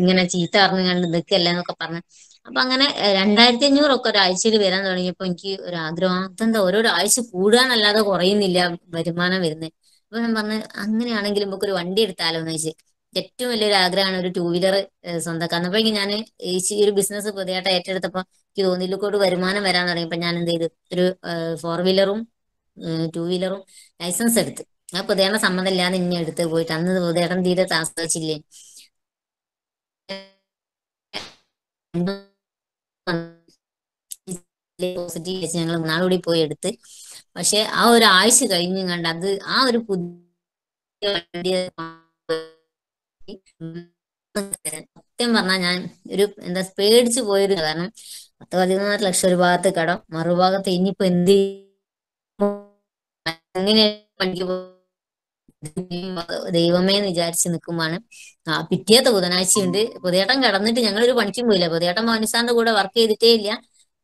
ഇങ്ങനെ ചീത്ത പറഞ്ഞു കണ്ട് നിൽക്കല്ലെന്നൊക്കെ പറഞ്ഞു അപ്പൊ അങ്ങനെ രണ്ടായിരത്തി അഞ്ഞൂറൊക്കെ ഒക്കെ ഒരാഴ്ചയിൽ വരാൻ തുടങ്ങിയപ്പോ എനിക്ക് ഒരു ആഗ്രഹം എന്താ ഓരോ ആഴ്ച കൂടുക കുറയുന്നില്ല വരുമാനം വരുന്നത് അപ്പൊ ഞാൻ പറഞ്ഞു അങ്ങനെയാണെങ്കിൽ നമുക്ക് ഒരു വണ്ടി എടുത്താലോ എന്ന് വെച്ച് ഏറ്റവും വലിയൊരു ആഗ്രഹമാണ് ഒരു ടൂ വീലർ സ്വന്തക്കാരൻ എനിക്ക് ഞാൻ ഈ ഒരു ബിസിനസ് പുതിയതായിട്ട് ഏറ്റെടുത്തപ്പോൾ എനിക്ക് തോന്നിയിലേക്കോട്ട് വരുമാനം വരാൻ തുടങ്ങിയപ്പോ ഞാൻ എന്ത് ചെയ്തു ഒരു ഫോർ വീലറും ടൂ വീലറും ലൈസൻസ് എടുത്ത് ആ പുതിയുടെ സമ്മതമില്ലാതെ ഇനി എടുത്ത് പോയിട്ട് അന്ന് പുതിയേട്ടൻ തീരെ താമസിച്ചില്ലേ പോസിറ്റീവ് വെച്ച് ഞങ്ങൾ കൂടി പോയി എടുത്ത് പക്ഷെ ആ ഒരു ആഴ്ച കഴിഞ്ഞു കണ്ട് അത് ആ ഒരു പുതിയ സത്യം പറഞ്ഞാൽ ഞാൻ ഒരു എന്താ പേടിച്ചു പോയൊരു കാരണം പത്ത് പതിനാറ് ലക്ഷം ഒരു ഭാഗത്ത് കടം മറുഭാഗത്ത് ഇനിയിപ്പോ എന്ത് എങ്ങനെ വണ്ടിക്ക് ദൈവമേ എന്ന് വിചാരിച്ച് നിൽക്കുമ്പോഴാണ് ആ പിറ്റേത്ത ബുധനാഴ്ചയുണ്ട് പുതിയേട്ടൻ കടന്നിട്ട് ഞങ്ങൾ ഒരു പണിക്കും പോയില്ല പുതിയേട്ടൻ മോനിസാറിന്റെ കൂടെ വർക്ക് ചെയ്തിട്ടേ ഇല്ല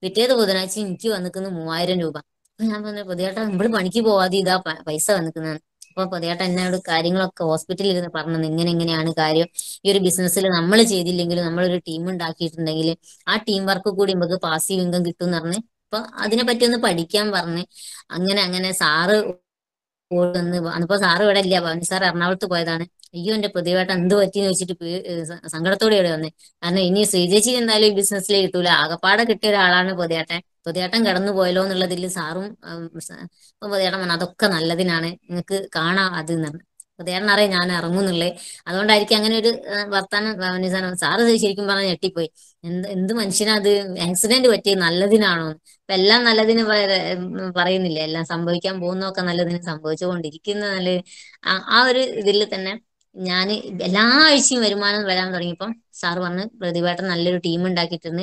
പിറ്റേത്ത ബുധനാഴ്ച എനിക്ക് വന്നിക്കുന്നു മൂവായിരം രൂപ അപ്പൊ ഞാൻ പറഞ്ഞു പുതിയേട്ടൻ നമ്മൾ പണിക്ക് പോവാതെ ഇതാ പൈസ വന്നിക്കുന്നതാണ് അപ്പൊ പുതിയേട്ടൻ എന്നോട് കാര്യങ്ങളൊക്കെ ഹോസ്പിറ്റലിൽ ഇരുന്ന് പറഞ്ഞു ഇങ്ങനെ എങ്ങനെയാണ് കാര്യം ഈ ഒരു ബിസിനസ്സിൽ നമ്മൾ ചെയ്തില്ലെങ്കിലും നമ്മളൊരു ടീം ഉണ്ടാക്കിയിട്ടുണ്ടെങ്കിൽ ആ ടീം വർക്ക് കൂടി നമുക്ക് പാസീവ് ഇൻകം കിട്ടും എന്ന് പറഞ്ഞ് അപ്പൊ അതിനെ പറ്റി ഒന്ന് പഠിക്കാൻ പറഞ്ഞ് അങ്ങനെ അങ്ങനെ സാറ് ഓടുന്ന് അന്നിപ്പോ സാറ് ഇവിടെ ഇല്ല ഭവനി സാർ എറണാകുളത്ത് പോയതാണ് അയ്യോ എന്റെ പ്രതിവേട്ട എന്ത് എന്ന് വെച്ചിട്ട് ഇവിടെ വന്നേ കാരണം ഇനി ശ്രീജേച്ചി എന്തായാലും ഈ ബിസിനസ്സിൽ കിട്ടൂല ആകപ്പാടെ കിട്ടിയ ഒരാളാണ് പൊതിയാട്ടൻ പൊതിയാട്ടം കടന്നു പോയല്ലോ എന്നുള്ളതിൽ സാറും പൊതിയാട്ടൻ പറഞ്ഞു അതൊക്കെ നല്ലതിനാണ് നിങ്ങൾക്ക് കാണാം അത് എന്നാണ് ഉദയണ്ണറിയാം ഞാൻ ഇറങ്ങുന്നുള്ളേ അതുകൊണ്ടായിരിക്കും അങ്ങനെ ഒരു വർത്താനം സാറ് ശരിക്കും പറഞ്ഞ ഞെട്ടിപ്പോയി എന്ത് എന്ത് മനുഷ്യനത് ആക്സിഡന്റ് പറ്റി നല്ലതിനാണോ ഇപ്പൊ എല്ലാം നല്ലതിന് പറയുന്നില്ല എല്ലാം സംഭവിക്കാൻ പോകുന്നതൊക്കെ നല്ലതിന് സംഭവിച്ചുകൊണ്ടിരിക്കുന്ന നല്ല ആ ഒരു ഇതിൽ തന്നെ ഞാൻ എല്ലാ ആഴ്ചയും വരുമാനം വരാൻ തുടങ്ങിയപ്പം സാർ പറഞ്ഞ് പ്രതിഭയായിട്ട് നല്ലൊരു ടീം ഉണ്ടാക്കിയിട്ടുണ്ട്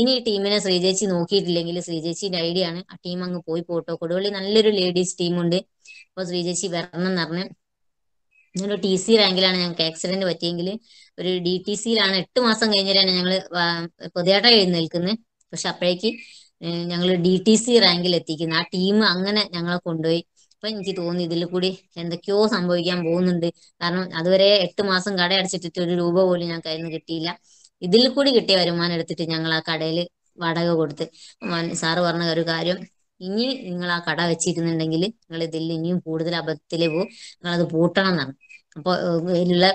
ഇനി ഈ ടീമിനെ ശ്രീജേച്ചി നോക്കിയിട്ടില്ലെങ്കിൽ ശ്രീജേച്ചിന്റെ ഐഡിയ ആണ് ആ ടീം അങ്ങ് പോയി പോട്ടോ കൊടുവള്ളി നല്ലൊരു ലേഡീസ് ടീമുണ്ട് അപ്പോൾ ശ്രീജേച്ചി വരണം എന്ന് പറഞ്ഞ് ഇങ്ങനെ ടി സി റാങ്കിലാണ് ഞങ്ങൾക്ക് ആക്സിഡന്റ് പറ്റിയെങ്കിൽ ഒരു ഡി ടി സിയിലാണ് എട്ട് മാസം കഴിഞ്ഞിട്ടാണ് ഞങ്ങൾ പുതിയതായിട്ട് എഴുന്നേൽക്കുന്നത് പക്ഷെ അപ്പോഴേക്ക് ഞങ്ങൾ ഡി ടി സി റാങ്കിൽ എത്തിക്കുന്നു ആ ടീം അങ്ങനെ ഞങ്ങളെ കൊണ്ടുപോയി അപ്പൊ എനിക്ക് തോന്നി ഇതിൽ കൂടി എന്തൊക്കെയോ സംഭവിക്കാൻ പോകുന്നുണ്ട് കാരണം അതുവരെ എട്ട് മാസം കട അടച്ചിട്ടിട്ട് ഒരു രൂപ പോലും ഞങ്ങൾക്ക് അതിന് കിട്ടിയില്ല ഇതിൽ കൂടി കിട്ടിയ വരുമാനം എടുത്തിട്ട് ഞങ്ങൾ ആ കടയിൽ വാടക കൊടുത്ത് സാറ് പറഞ്ഞ ഒരു കാര്യം ഇനി നിങ്ങൾ ആ കട വെച്ചിരുന്നുണ്ടെങ്കിൽ നിങ്ങൾ ഇതിൽ ഇനിയും കൂടുതൽ അബദ്ധത്തിൽ പോകും നിങ്ങൾ അത് പൂട്ടണം എന്നാണ് അപ്പോൾ എല്ലാ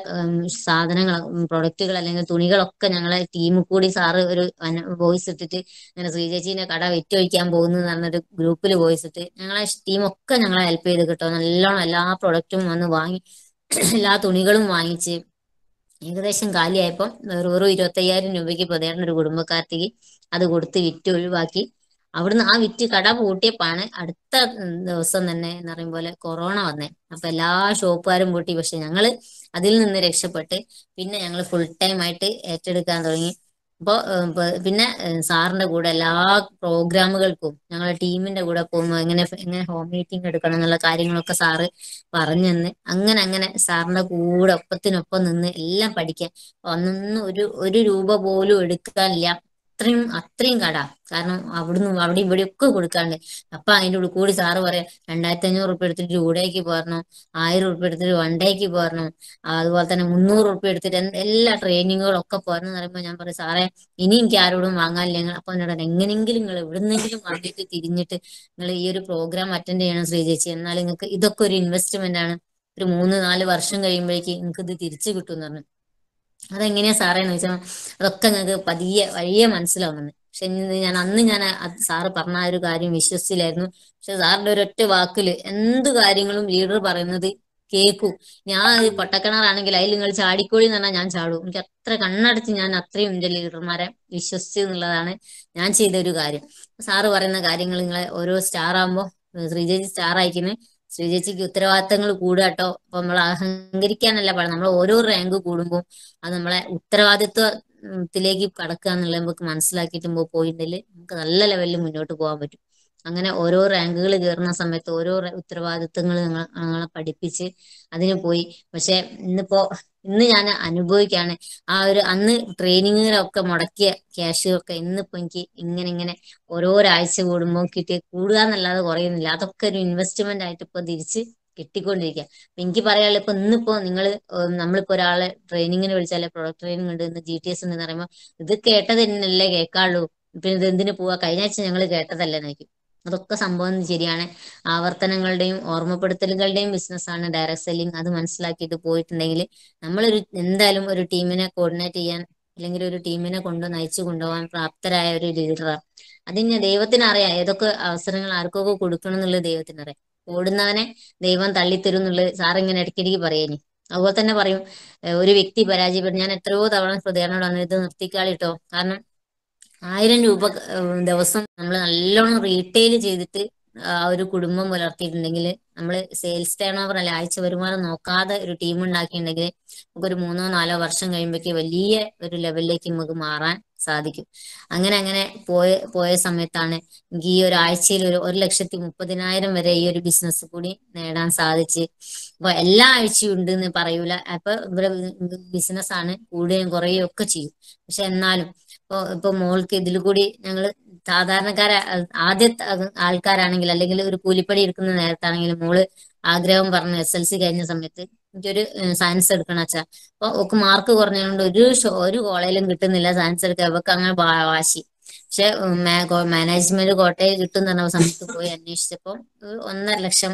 സാധനങ്ങൾ പ്രൊഡക്റ്റുകൾ അല്ലെങ്കിൽ തുണികളൊക്കെ ഞങ്ങളെ ടീം കൂടി സാറ് ഒരു വോയിസ് ഇട്ടിട്ട് ഇങ്ങനെ ശ്രീചേച്ചീന്റെ കട വെറ്റൊഴിക്കാൻ പോകുന്നു എന്ന് പറഞ്ഞൊരു ഗ്രൂപ്പിൽ വോയിസ് ഇട്ട് ഞങ്ങളെ ടീമൊക്കെ ഞങ്ങളെ ഹെൽപ്പ് ചെയ്ത് കിട്ടും നല്ലോണം എല്ലാ പ്രൊഡക്റ്റും വന്ന് വാങ്ങി എല്ലാ തുണികളും വാങ്ങിച്ച് ഏകദേശം കാലിയായപ്പോൾ വെറും ഇരുപത്തയ്യായിരം രൂപയ്ക്ക് പ്രതേടന ഒരു കുടുംബക്കാർക്ക് അത് കൊടുത്ത് വിറ്റ് ഒഴിവാക്കി അവിടുന്ന് ആ വിറ്റ് കട പൂട്ടിയപ്പോഴാണ് അടുത്ത ദിവസം തന്നെ എന്ന് പറയും പോലെ കൊറോണ വന്നേ അപ്പൊ എല്ലാ ഷോപ്പുകാരും പൂട്ടി പക്ഷെ ഞങ്ങള് അതിൽ നിന്ന് രക്ഷപ്പെട്ട് പിന്നെ ഞങ്ങൾ ഫുൾ ടൈം ആയിട്ട് ഏറ്റെടുക്കാൻ തുടങ്ങി അപ്പോൾ പിന്നെ സാറിന്റെ കൂടെ എല്ലാ പ്രോഗ്രാമുകൾക്കും ഞങ്ങളുടെ ടീമിന്റെ കൂടെ പോകുമ്പോൾ എങ്ങനെ എങ്ങനെ ഹോം മീറ്റിംഗ് എടുക്കണം എന്നുള്ള കാര്യങ്ങളൊക്കെ സാറ് പറഞ്ഞു തന്ന് അങ്ങനെ അങ്ങനെ സാറിന്റെ കൂടെ ഒപ്പത്തിനൊപ്പം നിന്ന് എല്ലാം പഠിക്കാൻ ഒന്നൊന്നും ഒരു ഒരു രൂപ പോലും എടുക്കാനില്ല അത്രയും അത്രയും കട കാരണം അവിടുന്ന് അവിടെ ഇവിടെ ഒക്കെ കൊടുക്കാണ്ട് അപ്പൊ അതിന്റെ കൂടെ കൂടി സാറ് പറയാം രണ്ടായിരത്തി അഞ്ഞൂറ് ഉറുപ്പ് എടുത്തിട്ട് ടു പോരണം ആയിരം ഉറുപ്പ് എടുത്തിട്ട് വൺ ഡേക്ക് പോരണം അതുപോലെ തന്നെ മുന്നൂറ് ഉറുപ്പ് എടുത്തിട്ട് എല്ലാ ട്രെയിനിങ്ങുകളും ഒക്കെ പോരണം എന്ന് പറയുമ്പോൾ ഞാൻ പറയും സാറേ ഇനി എനിക്ക് ആരോടും വാങ്ങാനില്ല അപ്പൊ എന്നോട് എങ്ങനെങ്കിലും നിങ്ങൾ എവിടുന്നെങ്കിലും വാങ്ങിയിട്ട് തിരിഞ്ഞിട്ട് നിങ്ങൾ ഈ ഒരു പ്രോഗ്രാം അറ്റൻഡ് ചെയ്യണം ശ്രീ ചേച്ചി എന്നാൽ നിങ്ങൾക്ക് ഇതൊക്കെ ഒരു ഇൻവെസ്റ്റ്മെന്റ് ആണ് ഒരു മൂന്ന് നാല് വർഷം കഴിയുമ്പോഴേക്ക് നിങ്ങൾക്ക് ഇത് തിരിച്ചു കിട്ടും എന്ന് പറഞ്ഞു അതെങ്ങനെയാ സാറേ എന്ന് വെച്ചാൽ അതൊക്കെ ഞങ്ങൾക്ക് പതിയെ വലിയ മനസ്സിലാവുന്നുണ്ട് പക്ഷെ ഞാൻ അന്ന് ഞാൻ സാറ് പറഞ്ഞ ആ ഒരു കാര്യം വിശ്വസിച്ചില്ലായിരുന്നു പക്ഷെ സാറിന്റെ ഒരൊറ്റ വാക്കിൽ എന്ത് കാര്യങ്ങളും ലീഡർ പറയുന്നത് കേക്കൂ ഞാൻ പൊട്ടക്കിണറാണെങ്കിൽ അതിൽ നിങ്ങൾ ചാടിക്കോളി എന്ന് പറഞ്ഞാൽ ഞാൻ ചാടും എനിക്ക് അത്ര കണ്ണടച്ച് ഞാൻ അത്രയും എന്റെ ലീഡർമാരെ വിശ്വസിച്ചു എന്നുള്ളതാണ് ഞാൻ ചെയ്ത ഒരു കാര്യം സാറ് പറയുന്ന കാര്യങ്ങൾ നിങ്ങളെ ഓരോ സ്റ്റാർ ആകുമ്പോൾ ശ്രീജേജി സ്റ്റാർ ആയിക്കുന്നത് ശ്രീചേച്ചിക്ക് ഉത്തരവാദിത്തങ്ങൾ കൂടുക കേട്ടോ അപ്പൊ നമ്മൾ അഹങ്കരിക്കാനല്ല പാടില്ല നമ്മൾ ഓരോ റാങ്ക് കൂടുമ്പോൾ അത് നമ്മളെ ഉത്തരവാദിത്വത്തിലേക്ക് കടക്കുക എന്നുള്ളത് നമുക്ക് മനസ്സിലാക്കിയിട്ട് പോയിട്ടുണ്ടെങ്കിൽ നമുക്ക് നല്ല ലെവലിൽ മുന്നോട്ട് പോകാൻ പറ്റും അങ്ങനെ ഓരോ റാങ്കുകൾ കയറുന്ന സമയത്ത് ഓരോ ഉത്തരവാദിത്തങ്ങൾ ഞങ്ങൾ ഞങ്ങളെ പഠിപ്പിച്ച് അതിന് പോയി പക്ഷെ ഇന്നിപ്പോ ഇന്ന് ഞാൻ അനുഭവിക്കുകയാണ് ആ ഒരു അന്ന് ട്രെയിനിങ്ങിലൊക്കെ മുടക്കിയ ക്യാഷ് ഒക്കെ ഇന്നിപ്പോ എനിക്ക് ഇങ്ങനെ ഇങ്ങനെ ഓരോരാഴ്ച കൂടുമ്പോൾ കിട്ടിയ കൂടുക എന്നല്ലാതെ കുറയുന്നില്ല അതൊക്കെ ഒരു ഇൻവെസ്റ്റ്മെന്റ് ആയിട്ട് ഇപ്പൊ തിരിച്ച് കിട്ടിക്കൊണ്ടിരിക്കുക അപ്പൊ എനിക്ക് പറയാനുള്ള ഇപ്പൊ ഇന്നിപ്പോ നിങ്ങൾ നമ്മളിപ്പോ ഒരാളെ ട്രെയിനിങ്ങിന് വിളിച്ചാൽ പ്രൊഡക്ട് ട്രെയിനിങ് ഉണ്ട് ഇന്ന് ജി ടി എസ് എന്ന് പറയുമ്പോൾ ഇത് കേട്ടത് എന്നല്ലേ കേൾക്കാള്ളൂ പിന്നെ ഇത് എന്തിനു പോവാ കഴിഞ്ഞ ആഴ്ച ഞങ്ങൾ കേട്ടതല്ലേ നോക്കി അതൊക്കെ സംഭവം ശരിയാണ് ആവർത്തനങ്ങളുടെയും ഓർമ്മപ്പെടുത്തലുകളുടെയും ബിസിനസ്സാണ് ഡയറക്ട് സെല്ലിംഗ് അത് മനസ്സിലാക്കിയിട്ട് പോയിട്ടുണ്ടെങ്കിൽ നമ്മളൊരു എന്തായാലും ഒരു ടീമിനെ കോർഡിനേറ്റ് ചെയ്യാൻ അല്ലെങ്കിൽ ഒരു ടീമിനെ കൊണ്ട് നയിച്ചു കൊണ്ടുപോകാൻ പ്രാപ്തരായ ഒരു ലീഡറാണ് അതിന് ദൈവത്തിനറിയാം ഏതൊക്കെ അവസരങ്ങൾ ആർക്കൊക്കെ കൊടുക്കണം എന്നുള്ളത് ദൈവത്തിനറിയാം ഓടുന്നവനെ ദൈവം തള്ളിത്തരും എന്നുള്ളത് സാറിങ്ങനെ ഇങ്ങനെ ഇടയ്ക്കിടയ്ക്ക് പറയേനി അതുപോലെ തന്നെ പറയും ഒരു വ്യക്തി പരാജയപ്പെട്ടു ഞാൻ എത്രയോ തവണ ഹൃദയനോട് ഇത് നിർത്തിക്കാളിട്ടോ കാരണം ആയിരം രൂപ ദിവസം നമ്മൾ നല്ലോണം റീറ്റെയിൽ ചെയ്തിട്ട് ആ ഒരു കുടുംബം പുലർത്തിയിട്ടുണ്ടെങ്കിൽ നമ്മൾ സെയിൽസ് ടേൺ ഓവർ അല്ല ആഴ്ച വരുമാനം നോക്കാതെ ഒരു ടീം ഉണ്ടാക്കിയിട്ടുണ്ടെങ്കിൽ നമുക്കൊരു മൂന്നോ നാലോ വർഷം കഴിയുമ്പോഴേക്ക് വലിയ ഒരു ലെവലിലേക്ക് നമുക്ക് മാറാൻ സാധിക്കും അങ്ങനെ അങ്ങനെ പോയ പോയ സമയത്താണ് എനിക്ക് ഈ ആഴ്ചയിൽ ഒരു ഒരു ലക്ഷത്തി മുപ്പതിനായിരം വരെ ഈ ഒരു ബിസിനസ് കൂടി നേടാൻ സാധിച്ച് അപ്പൊ എല്ലാ ആഴ്ചയും ഉണ്ട് എന്ന് പറയൂല അപ്പൊ ഇവിടെ ആണ് കൂടുകയും കുറയുകയും ഒക്കെ ചെയ്യും പക്ഷെ എന്നാലും ഇപ്പൊ മോൾക്ക് ഇതിൽ കൂടി ഞങ്ങൾ സാധാരണക്കാര ആദ്യ ആൾക്കാരാണെങ്കിൽ അല്ലെങ്കിൽ ഒരു കൂലിപ്പടി എടുക്കുന്ന നേരത്താണെങ്കിൽ മോള് ആഗ്രഹം പറഞ്ഞു എസ് എൽ സി കഴിഞ്ഞ സമയത്ത് എനിക്കൊരു സയൻസ് എടുക്കണം അച്ഛാ അപ്പൊ ഒക്കെ മാർക്ക് കുറഞ്ഞതുകൊണ്ട് ഒരു ഒരു കോളേജിലും കിട്ടുന്നില്ല സയൻസ് എടുക്കാൻ അവർക്ക് അങ്ങനെ വാശി പക്ഷെ മാനേജ്മെന്റ് കോട്ടയിൽ കിട്ടും എന്ന് പറഞ്ഞ സമയത്ത് പോയി അന്വേഷിച്ചപ്പോ ഒന്നര ലക്ഷം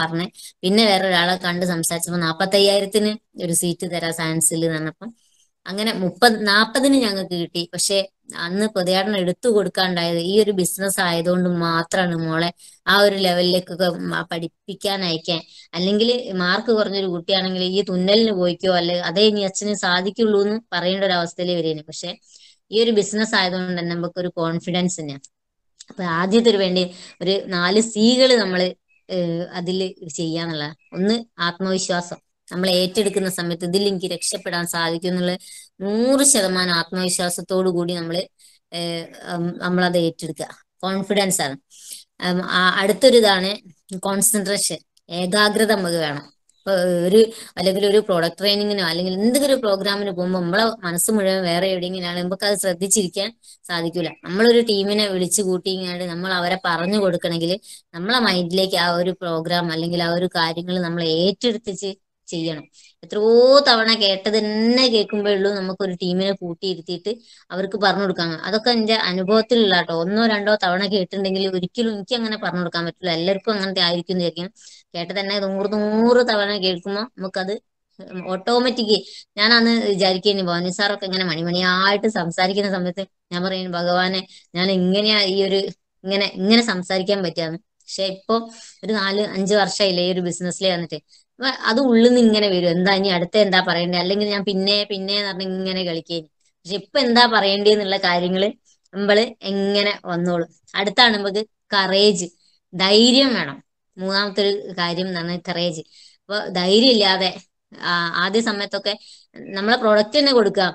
പറഞ്ഞേ പിന്നെ വേറെ ഒരാളെ കണ്ട് സംസാരിച്ചപ്പോ നാപ്പത്തയ്യായിരത്തിന് ഒരു സീറ്റ് തരാം സയൻസിൽ എന്ന് അങ്ങനെ മുപ്പത് നാൽപ്പതിന് ഞങ്ങൾക്ക് കിട്ടി പക്ഷെ അന്ന് പ്രതികാരണം എടുത്തു കൊടുക്കാണ്ടായത് ഈ ഒരു ബിസിനസ് ആയതുകൊണ്ട് മാത്രമാണ് മോളെ ആ ഒരു ലെവലിലേക്കൊക്കെ പഠിപ്പിക്കാൻ അയക്കാൻ അല്ലെങ്കിൽ മാർക്ക് കുറഞ്ഞൊരു കുട്ടിയാണെങ്കിൽ ഈ തുന്നലിന് പോയിക്കോ അല്ലെ അതേ ഇനി അച്ഛന് സാധിക്കുള്ളൂ എന്ന് പറയേണ്ട ഒരു അവസ്ഥയിൽ വരികയാണ് പക്ഷെ ഈ ഒരു ബിസിനസ് ആയതുകൊണ്ട് തന്നെ നമുക്ക് ഒരു കോൺഫിഡൻസ് തന്നെ അപ്പൊ ആദ്യത്തിന് വേണ്ടി ഒരു നാല് സീകള് നമ്മള് അതിൽ ചെയ്യാന്നുള്ള ഒന്ന് ആത്മവിശ്വാസം നമ്മൾ ഏറ്റെടുക്കുന്ന സമയത്ത് ഇതിൽ എനിക്ക് രക്ഷപ്പെടാൻ സാധിക്കും എന്നുള്ള നൂറ് ശതമാനം ആത്മവിശ്വാസത്തോടു കൂടി നമ്മൾ നമ്മളത് ഏറ്റെടുക്കുക കോൺഫിഡൻസ് ആണ് അടുത്തൊരു ഇതാണ് കോൺസെൻട്രേഷൻ ഏകാഗ്രത നമുക്ക് വേണം ഒരു അല്ലെങ്കിൽ ഒരു പ്രോഡക്റ്റ് ട്രെയിനിങ്ങിനോ അല്ലെങ്കിൽ എന്തെങ്കിലും ഒരു പ്രോഗ്രാമിന് പോകുമ്പോൾ നമ്മളെ മനസ്സ് മുഴുവൻ വേറെ എവിടെയെങ്കിലാണ് നമുക്ക് അത് ശ്രദ്ധിച്ചിരിക്കാൻ സാധിക്കില്ല നമ്മളൊരു ടീമിനെ വിളിച്ചു കൂട്ടിങ്ങാണ്ട് നമ്മൾ അവരെ പറഞ്ഞു കൊടുക്കണമെങ്കിൽ നമ്മളെ മൈൻഡിലേക്ക് ആ ഒരു പ്രോഗ്രാം അല്ലെങ്കിൽ ആ ഒരു കാര്യങ്ങൾ നമ്മൾ ഏറ്റെടുത്തിച്ച് ചെയ്യണം എത്രയോ തവണ കേട്ടത് തന്നെ കേൾക്കുമ്പോഴുള്ളൂ ഒരു ടീമിനെ കൂട്ടിയിരുത്തിയിട്ട് അവർക്ക് പറഞ്ഞു കൊടുക്കാൻ അതൊക്കെ എൻ്റെ അനുഭവത്തിലുള്ള കേട്ടോ ഒന്നോ രണ്ടോ തവണ കേട്ടിട്ടുണ്ടെങ്കിൽ ഒരിക്കലും എനിക്ക് അങ്ങനെ പറഞ്ഞു കൊടുക്കാൻ പറ്റില്ല എല്ലാവർക്കും അങ്ങനത്തെ ആയിരിക്കും വിചാരിക്കും കേട്ട തന്നെ നൂറ് നൂറ് തവണ കേൾക്കുമ്പോൾ നമുക്കത് ഓട്ടോമാറ്റിക് ഞാൻ അന്ന് വിചാരിക്കുന്നു ഭവാനി സാറൊക്കെ ഇങ്ങനെ മണിമണിയായിട്ട് സംസാരിക്കുന്ന സമയത്ത് ഞാൻ പറയുന്നു ഭഗവാനെ ഞാൻ എങ്ങനെയാ ഈ ഒരു ഇങ്ങനെ ഇങ്ങനെ സംസാരിക്കാൻ പറ്റിയാന്ന് പക്ഷെ ഇപ്പൊ ഒരു നാല് അഞ്ച് വർഷമായില്ലേ ഈ ഒരു ബിസിനസ്സിൽ വന്നിട്ട് അത് ഉള്ളിൽ നിന്ന് ഇങ്ങനെ വരും എന്താ ഇനി അടുത്ത എന്താ പറയണ്ടേ അല്ലെങ്കിൽ ഞാൻ പിന്നെ പിന്നെ പറഞ്ഞ ഇങ്ങനെ കളിക്കേനി പക്ഷെ ഇപ്പൊ എന്താ പറയണ്ടേ എന്നുള്ള കാര്യങ്ങള് നമ്മള് എങ്ങനെ വന്നോളും അടുത്താണ് നമുക്ക് കറേജ് ധൈര്യം വേണം മൂന്നാമത്തെ ഒരു കാര്യം എന്നാണ് കറേജ് അപ്പൊ ധൈര്യം ഇല്ലാതെ ആദ്യ സമയത്തൊക്കെ നമ്മളെ പ്രൊഡക്റ്റ് തന്നെ കൊടുക്കുക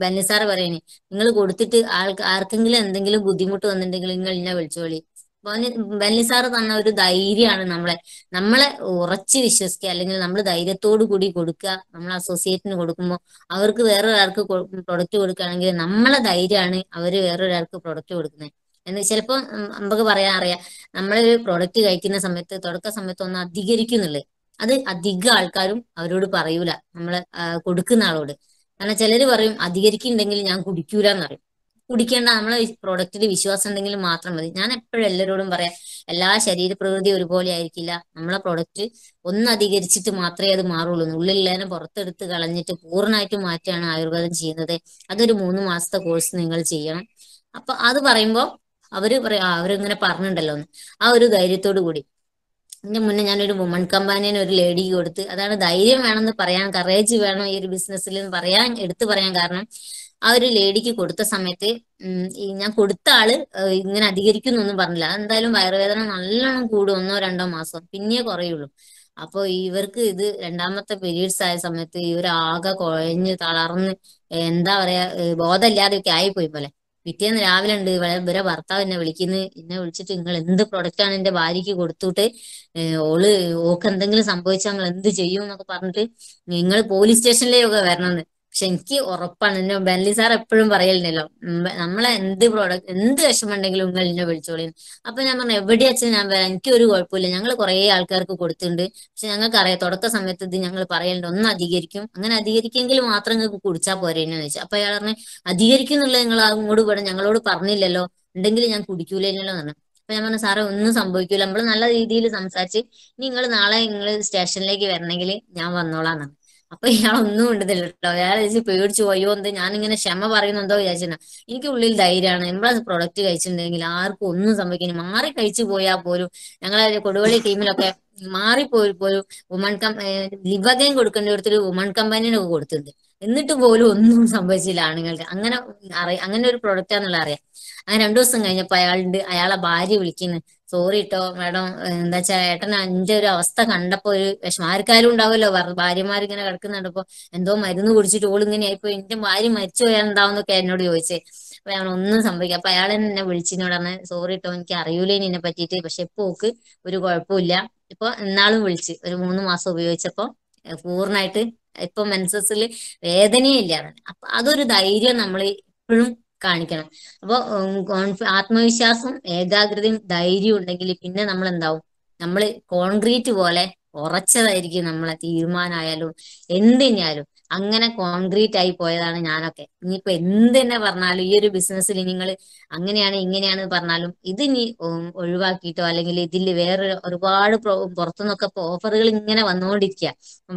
ബെന്നിസാർ പറയണേ നിങ്ങൾ കൊടുത്തിട്ട് ആൾക്ക് ആർക്കെങ്കിലും എന്തെങ്കിലും ബുദ്ധിമുട്ട് വന്നിട്ടുണ്ടെങ്കിൽ നിങ്ങൾ എന്നെ വിളിച്ചോളി ബെന്നി സാറ് തന്ന ഒരു ധൈര്യമാണ് നമ്മളെ നമ്മളെ ഉറച്ച് വിശ്വസിക്കുക അല്ലെങ്കിൽ നമ്മൾ ധൈര്യത്തോടു കൂടി കൊടുക്കുക നമ്മൾ അസോസിയേറ്റിന് കൊടുക്കുമ്പോൾ അവർക്ക് വേറൊരാൾക്ക് പ്രൊഡക്റ്റ് കൊടുക്കുകയാണെങ്കിൽ നമ്മളെ ധൈര്യമാണ് അവർ വേറൊരാൾക്ക് പ്രൊഡക്റ്റ് കൊടുക്കുന്നത് എന്ന് ചിലപ്പോൾ നമുക്ക് പറയാൻ അറിയാം നമ്മളൊരു പ്രൊഡക്റ്റ് കഴിക്കുന്ന സമയത്ത് തുടക്ക സമയത്ത് ഒന്ന് അധികരിക്കുന്നുള്ളേ അത് അധിക ആൾക്കാരും അവരോട് പറയൂല നമ്മൾ കൊടുക്കുന്ന ആളോട് കാരണം ചിലർ പറയും അധികരിക്കുന്നുണ്ടെങ്കിൽ ഞാൻ കുടിക്കൂലെന്ന് പറയും കുടിക്കേണ്ട നമ്മളെ പ്രൊഡക്റ്റിൽ വിശ്വാസം ഉണ്ടെങ്കിൽ മാത്രം മതി ഞാൻ എപ്പോഴും എല്ലാവരോടും പറയാം എല്ലാ പ്രകൃതി ഒരുപോലെ ആയിരിക്കില്ല നമ്മളെ പ്രൊഡക്റ്റ് ഒന്ന് അധികരിച്ചിട്ട് മാത്രമേ അത് മാറുള്ളൂ ഉള്ളിലുള്ളതിനെ പുറത്തെടുത്ത് കളഞ്ഞിട്ട് പൂർണ്ണമായിട്ട് മാറ്റിയാണ് ആയുർവേദം ചെയ്യുന്നത് അതൊരു മൂന്ന് മാസത്തെ കോഴ്സ് നിങ്ങൾ ചെയ്യണം അപ്പൊ അത് പറയുമ്പോൾ അവര് പറയാ അവരിങ്ങനെ പറഞ്ഞിട്ടുണ്ടല്ലോ ആ ഒരു ധൈര്യത്തോടു കൂടി ഇതിന്റെ മുന്നേ ഞാനൊരു വുമൺ കമ്പാനിയൻ ഒരു ലേഡിക്ക് കൊടുത്ത് അതാണ് ധൈര്യം വേണമെന്ന് പറയാൻ കറേജ് വേണം ഈ ഒരു ബിസിനസ്സിൽ എന്ന് പറയാൻ എടുത്തു പറയാൻ കാരണം ആ ഒരു ലേഡിക്ക് കൊടുത്ത സമയത്ത് ഞാൻ കൊടുത്ത ആള് ഇങ്ങനെ ഒന്നും പറഞ്ഞില്ല എന്തായാലും വയറുവേദന നല്ലോണം കൂടും ഒന്നോ രണ്ടോ മാസം പിന്നെ കുറയുള്ളൂ അപ്പൊ ഇവർക്ക് ഇത് രണ്ടാമത്തെ പീരീഡ്സ് ആയ സമയത്ത് ഇവരാകെ കുഴഞ്ഞ് തളർന്ന് എന്താ പറയാ ബോധമില്ലാതെയൊക്കെ ആയിപ്പോയി പോലെ പിറ്റേന്ന് രാവിലെ ഉണ്ട് ഇവരെ ഭർത്താവ് എന്നെ വിളിക്കുന്നു എന്നെ വിളിച്ചിട്ട് നിങ്ങൾ എന്ത് പ്രൊഡക്റ്റാണ് എന്റെ ഭാര്യയ്ക്ക് കൊടുത്തുട്ട് ഓള് ഓക്ക് എന്തെങ്കിലും സംഭവിച്ചാൽ നിങ്ങൾ എന്ത് ചെയ്യും എന്നൊക്കെ പറഞ്ഞിട്ട് നിങ്ങൾ പോലീസ് സ്റ്റേഷനിലേക്കൊക്കെ വരണമെന്ന് പക്ഷെ എനിക്ക് ഉറപ്പാണ് എന്നെ ബെൻലി സാർ എപ്പോഴും പറയലുണ്ടല്ലോ നമ്മളെ എന്ത് പ്രോഡക്റ്റ് എന്ത് ഉണ്ടെങ്കിലും നിങ്ങൾ എന്നെ വിളിച്ചോളി അപ്പൊ ഞാൻ പറഞ്ഞു എവിടെ അച്ഛൻ ഞാൻ വരാം എനിക്ക് ഒരു കുഴപ്പമില്ല ഞങ്ങൾ കുറെ ആൾക്കാർക്ക് കൊടുത്തിട്ടുണ്ട് പക്ഷെ ഞങ്ങൾക്ക് അറിയാം തുടക്ക സമയത്ത് ഇത് ഞങ്ങൾ പറയലുണ്ട് ഒന്ന് അധികരിക്കും അങ്ങനെ അധികരിക്കെങ്കിൽ മാത്രം നിങ്ങൾക്ക് കുടിച്ചാൽ പോരേന്ന് ചോദിച്ചു അപ്പൊ അയാൾ പറഞ്ഞു അധികരിക്കും എന്നുള്ളത് നിങ്ങൾ അങ്ങോട്ട് വിടാം ഞങ്ങളോട് പറഞ്ഞില്ലല്ലോ ഉണ്ടെങ്കിൽ ഞാൻ കുടിക്കൂലല്ലോ എന്ന് അപ്പൊ ഞാൻ പറഞ്ഞു സാറേ ഒന്നും സംഭവിക്കൂല നമ്മൾ നല്ല രീതിയിൽ സംസാരിച്ച് നിങ്ങൾ നാളെ നിങ്ങൾ സ്റ്റേഷനിലേക്ക് വരണമെങ്കിൽ ഞാൻ വന്നോളാം എന്നാണ് അപ്പൊ ഇയാളൊന്നും ഒന്നും കേട്ടോ ഇയാൾ ചേച്ചി പേടിച്ചു പോയോ എന്ത് ഞാനിങ്ങനെ ക്ഷമ പറയുന്നുണ്ടോ വിചാരിച്ചാ എനിക്ക് ഉള്ളിൽ ധൈര്യമാണ് നമ്മളത് പ്രൊഡക്റ്റ് കഴിച്ചിട്ടുണ്ടെങ്കിൽ ആർക്കും ഒന്നും സംഭവിക്കില്ല മാറി കഴിച്ചു പോയാൽ പോലും ഞങ്ങളെ കൊടുവള്ളി ടീമിലൊക്കെ മാറിപ്പോയി ഒരു വുമൺ കം ലിവകയും കൊടുക്കേണ്ട ഒരു വുമൺ കമ്പനീനൊക്കെ കൊടുത്തിട്ടുണ്ട് എന്നിട്ട് പോലും ഒന്നും സംഭവിച്ചില്ല ആണുങ്ങൾക്ക് അങ്ങനെ അറിയാം അങ്ങനെ ഒരു പ്രൊഡക്റ്റ് ആണെന്നുള്ള അറിയാം അങ്ങനെ രണ്ടു ദിവസം കഴിഞ്ഞപ്പോ അയാളുണ്ട് അയാളെ ഭാര്യ വിളിക്കുന്നു സോറി കേട്ടോ മാഡം എന്താ വെച്ചാ ഏട്ടൻ എന്റെ ഒരു അവസ്ഥ കണ്ടപ്പോ ഒരു വിഷമം ആർക്കാരും ഉണ്ടാവുമല്ലോ ഭാര്യമാരിങ്ങനെ അപ്പൊ എന്തോ മരുന്ന് കുടിച്ചിട്ട് ഇങ്ങനെ ആയിപ്പോ എന്റെ ഭാര്യ മരിച്ചു പോയാൽ എന്താവുന്നൊക്കെ എന്നോട് ചോദിച്ചേ അപ്പൊ ഞാൻ ഒന്നും സംഭവിക്കാം അപ്പൊ അയാൾ എന്നെ വിളിച്ചിനോട് പറഞ്ഞ് സോറി കേട്ടോ എനിക്ക് അറിയൂലേ നിന്നെ പറ്റിയിട്ട് പക്ഷെ ഇപ്പൊ ഓക്ക് ഒരു കുഴപ്പമില്ല ഇപ്പൊ എന്നാളും വിളിച്ച് ഒരു മൂന്ന് മാസം ഉപയോഗിച്ചപ്പോ പൂർണ്ണമായിട്ട് ഇപ്പൊ മെൻസസിൽ ഇല്ലാതെ അപ്പൊ അതൊരു ധൈര്യം നമ്മൾ ഇപ്പോഴും കാണിക്കണം അപ്പൊ കോൺഫി ആത്മവിശ്വാസം ഏകാഗ്രതയും ധൈര്യം ഉണ്ടെങ്കിൽ പിന്നെ നമ്മൾ എന്താവും നമ്മൾ കോൺക്രീറ്റ് പോലെ ഉറച്ചതായിരിക്കും നമ്മളെ തീരുമാനമായാലും എന്തിനായാലും അങ്ങനെ കോൺക്രീറ്റ് ആയി പോയതാണ് ഞാനൊക്കെ ഇനിയിപ്പോ എന്ത് തന്നെ പറഞ്ഞാലും ഈ ഒരു ബിസിനസ്സിൽ നിങ്ങൾ അങ്ങനെയാണ് ഇങ്ങനെയാണ് പറഞ്ഞാലും ഇത് ഇനി ഒഴിവാക്കിയിട്ടോ അല്ലെങ്കിൽ ഇതിൽ വേറെ ഒരുപാട് പുറത്തുനിന്നൊക്കെ ഓഫറുകൾ ഇങ്ങനെ വന്നുകൊണ്ടിരിക്കുക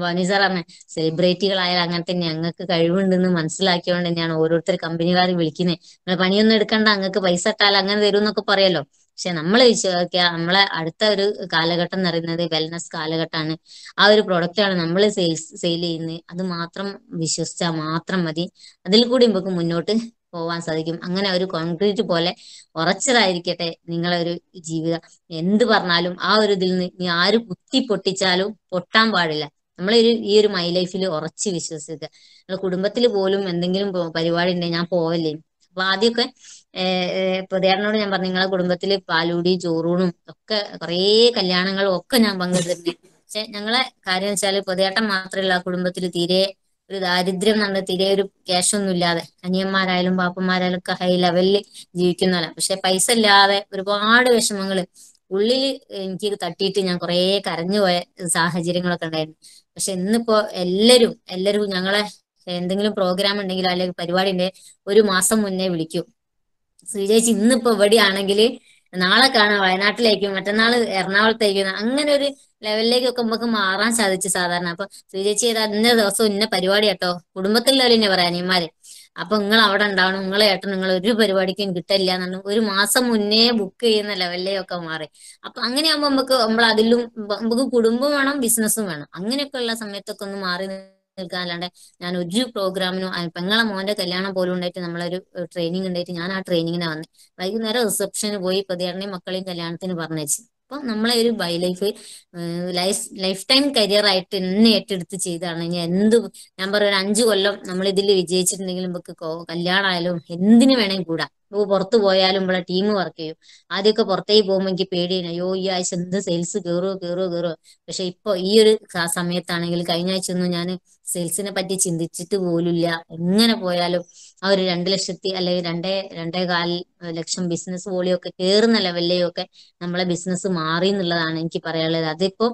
വനിസർ പറഞ്ഞ സെലിബ്രിറ്റികളായാലും അങ്ങനെ തന്നെ ഞങ്ങൾക്ക് കഴിവുണ്ടെന്ന് മനസ്സിലാക്കിയോണ്ട് തന്നെയാണ് ഓരോരുത്തർ കമ്പനിക്കാർ വിളിക്കുന്നത് നിങ്ങൾ പണിയൊന്നും എടുക്കണ്ട അങ്ങക്ക് പൈസ ഇട്ടാൽ അങ്ങനെ തരും എന്നൊക്കെ പറയല്ലോ പക്ഷെ നമ്മൾ വിശ്വസിക്കുക നമ്മളെ അടുത്ത ഒരു കാലഘട്ടം എന്ന് പറയുന്നത് വെൽനസ് കാലഘട്ടമാണ് ആ ഒരു പ്രൊഡക്റ്റാണ് നമ്മൾ സെയിൽസ് സെയിൽ ചെയ്യുന്നത് അത് മാത്രം വിശ്വസിച്ചാൽ മാത്രം മതി അതിൽ കൂടി നമുക്ക് മുന്നോട്ട് പോവാൻ സാധിക്കും അങ്ങനെ ഒരു കോൺക്രീറ്റ് പോലെ ഉറച്ചതായിരിക്കട്ടെ നിങ്ങളെ ഒരു ജീവിതം എന്ത് പറഞ്ഞാലും ആ ഒരു ഇതിൽ നിന്ന് ഇനി ആര് കുത്തി പൊട്ടിച്ചാലും പൊട്ടാൻ പാടില്ല നമ്മൾ ഒരു ഈ ഒരു മൈ ലൈഫിൽ ഉറച്ച് വിശ്വസിക്കുക നമ്മുടെ കുടുംബത്തിൽ പോലും എന്തെങ്കിലും പരിപാടി ഉണ്ടെങ്കിൽ ഞാൻ പോവല്ലേ അപ്പൊ ആദ്യമൊക്കെ പ്രതികരണോട് ഞാൻ പറഞ്ഞു നിങ്ങളെ കുടുംബത്തിൽ പാലൂടി ചോറൂണും ഒക്കെ കുറേ കല്യാണങ്ങളും ഒക്കെ ഞാൻ പങ്കെടുത്തിട്ടുണ്ട് പക്ഷെ ഞങ്ങളെ കാര്യം വെച്ചാൽ പൊതുവേട്ടം മാത്രമല്ല ആ കുടുംബത്തിൽ തീരെ ഒരു ദാരിദ്ര്യം നമ്മുടെ തീരെ ഒരു ക്യാഷൊന്നും ഇല്ലാതെ അനിയന്മാരായാലും പാപ്പന്മാരായാലും ഒക്കെ ഹൈ ലെവലിൽ ജീവിക്കുന്നതല്ല പക്ഷെ പൈസ ഇല്ലാതെ ഒരുപാട് വിഷമങ്ങൾ ഉള്ളിൽ എനിക്ക് തട്ടിയിട്ട് ഞാൻ കുറേ കരഞ്ഞു പോയ സാഹചര്യങ്ങളൊക്കെ ഉണ്ടായിരുന്നു പക്ഷെ ഇന്നിപ്പോ എല്ലാരും എല്ലാരും ഞങ്ങളെ എന്തെങ്കിലും പ്രോഗ്രാം ഉണ്ടെങ്കിലോ അല്ലെങ്കിൽ പരിപാടിന്റെ ഒരു മാസം മുന്നേ വിളിക്കും സുചേച്ചി ഇന്നിപ്പോ എവിടെയാണെങ്കിൽ നാളെ കാണാം വയനാട്ടിലേക്കും മറ്റന്നാൾ എറണാകുളത്തേക്കും അങ്ങനെ ഒരു ലെവലിലേക്കൊക്കെ നമുക്ക് മാറാൻ സാധിച്ചു സാധാരണ അപ്പൊ സുചേച്ചി ചെയ്ത ഇന്ന ദിവസം ഇന്ന പരിപാടി കേട്ടോ കുടുംബത്തിലുള്ളവർ തന്നെ പറയാം അനിയന്മാര് അപ്പൊ നിങ്ങൾ അവിടെ ഉണ്ടാവണം നിങ്ങളെ ഏട്ടൻ നിങ്ങൾ ഒരു പരിപാടിക്കും കിട്ടില്ല എന്നു ഒരു മാസം മുന്നേ ബുക്ക് ചെയ്യുന്ന ലെവലിലേക്കൊക്കെ മാറി അപ്പൊ അങ്ങനെയാകുമ്പോ നമുക്ക് നമ്മൾ അതിലും നമുക്ക് കുടുംബം വേണം ബിസിനസ്സും വേണം ഉള്ള സമയത്തൊക്കെ ഒന്ന് മാറി നിൽക്കാൻ അല്ലാണ്ട് ഞാൻ ഒരു പ്രോഗ്രാമിനും പെങ്ങളെ മോന്റെ കല്യാണം പോലും ഉണ്ടായിട്ട് നമ്മളൊരു ട്രെയിനിങ് ഉണ്ടായിട്ട് ഞാൻ ആ ട്രെയിനിങ്ങിന് വന്നത് വൈകുന്നേരം റിസപ്ഷന് പോയി പ്രതികരണയും മക്കളെയും കല്യാണത്തിന് പറഞ്ഞു അപ്പൊ നമ്മളെ ഒരു by life life lifetime career ആയിട്ട് എന്നെ ഏറ്റെടുത്ത് ചെയ്താണ് ഞാൻ എന്ത് ഞാൻ പറയുക ഒരു അഞ്ചു കൊല്ലം നമ്മൾ ഇതിൽ വിജയിച്ചിട്ടുണ്ടെങ്കിൽ നമുക്ക് കല്യാണമായാലും എന്തിനു വേണമെങ്കിൽ കൂടാ ഓ പുറത്തു പോയാലും ഇവിടെ ടീം വർക്ക് ചെയ്യും ആദ്യമൊക്കെ പുറത്തേക്ക് പോകുമ്പോൾ എനിക്ക് പേടിയാണ് അയ്യോ ഈ ആഴ്ച എന്ത് സെയിൽസ് കയറുമോ കയറുമോ കയറുമോ പക്ഷെ ഇപ്പൊ ഈ ഒരു സമയത്താണെങ്കിൽ കഴിഞ്ഞ ആഴ്ച ഒന്നും ഞാൻ സെയിൽസിനെ പറ്റി ചിന്തിച്ചിട്ട് പോലുമില്ല എങ്ങനെ പോയാലും ആ ഒരു രണ്ട് ലക്ഷത്തി അല്ലെങ്കിൽ രണ്ടേ രണ്ടേ കാൽ ലക്ഷം ബിസിനസ് വോളിയൊക്കെ കയറുന്ന ലെവലിലേക്കൊക്കെ നമ്മളെ ബിസിനസ് മാറി എന്നുള്ളതാണ് എനിക്ക് പറയാനുള്ളത് അതിപ്പോ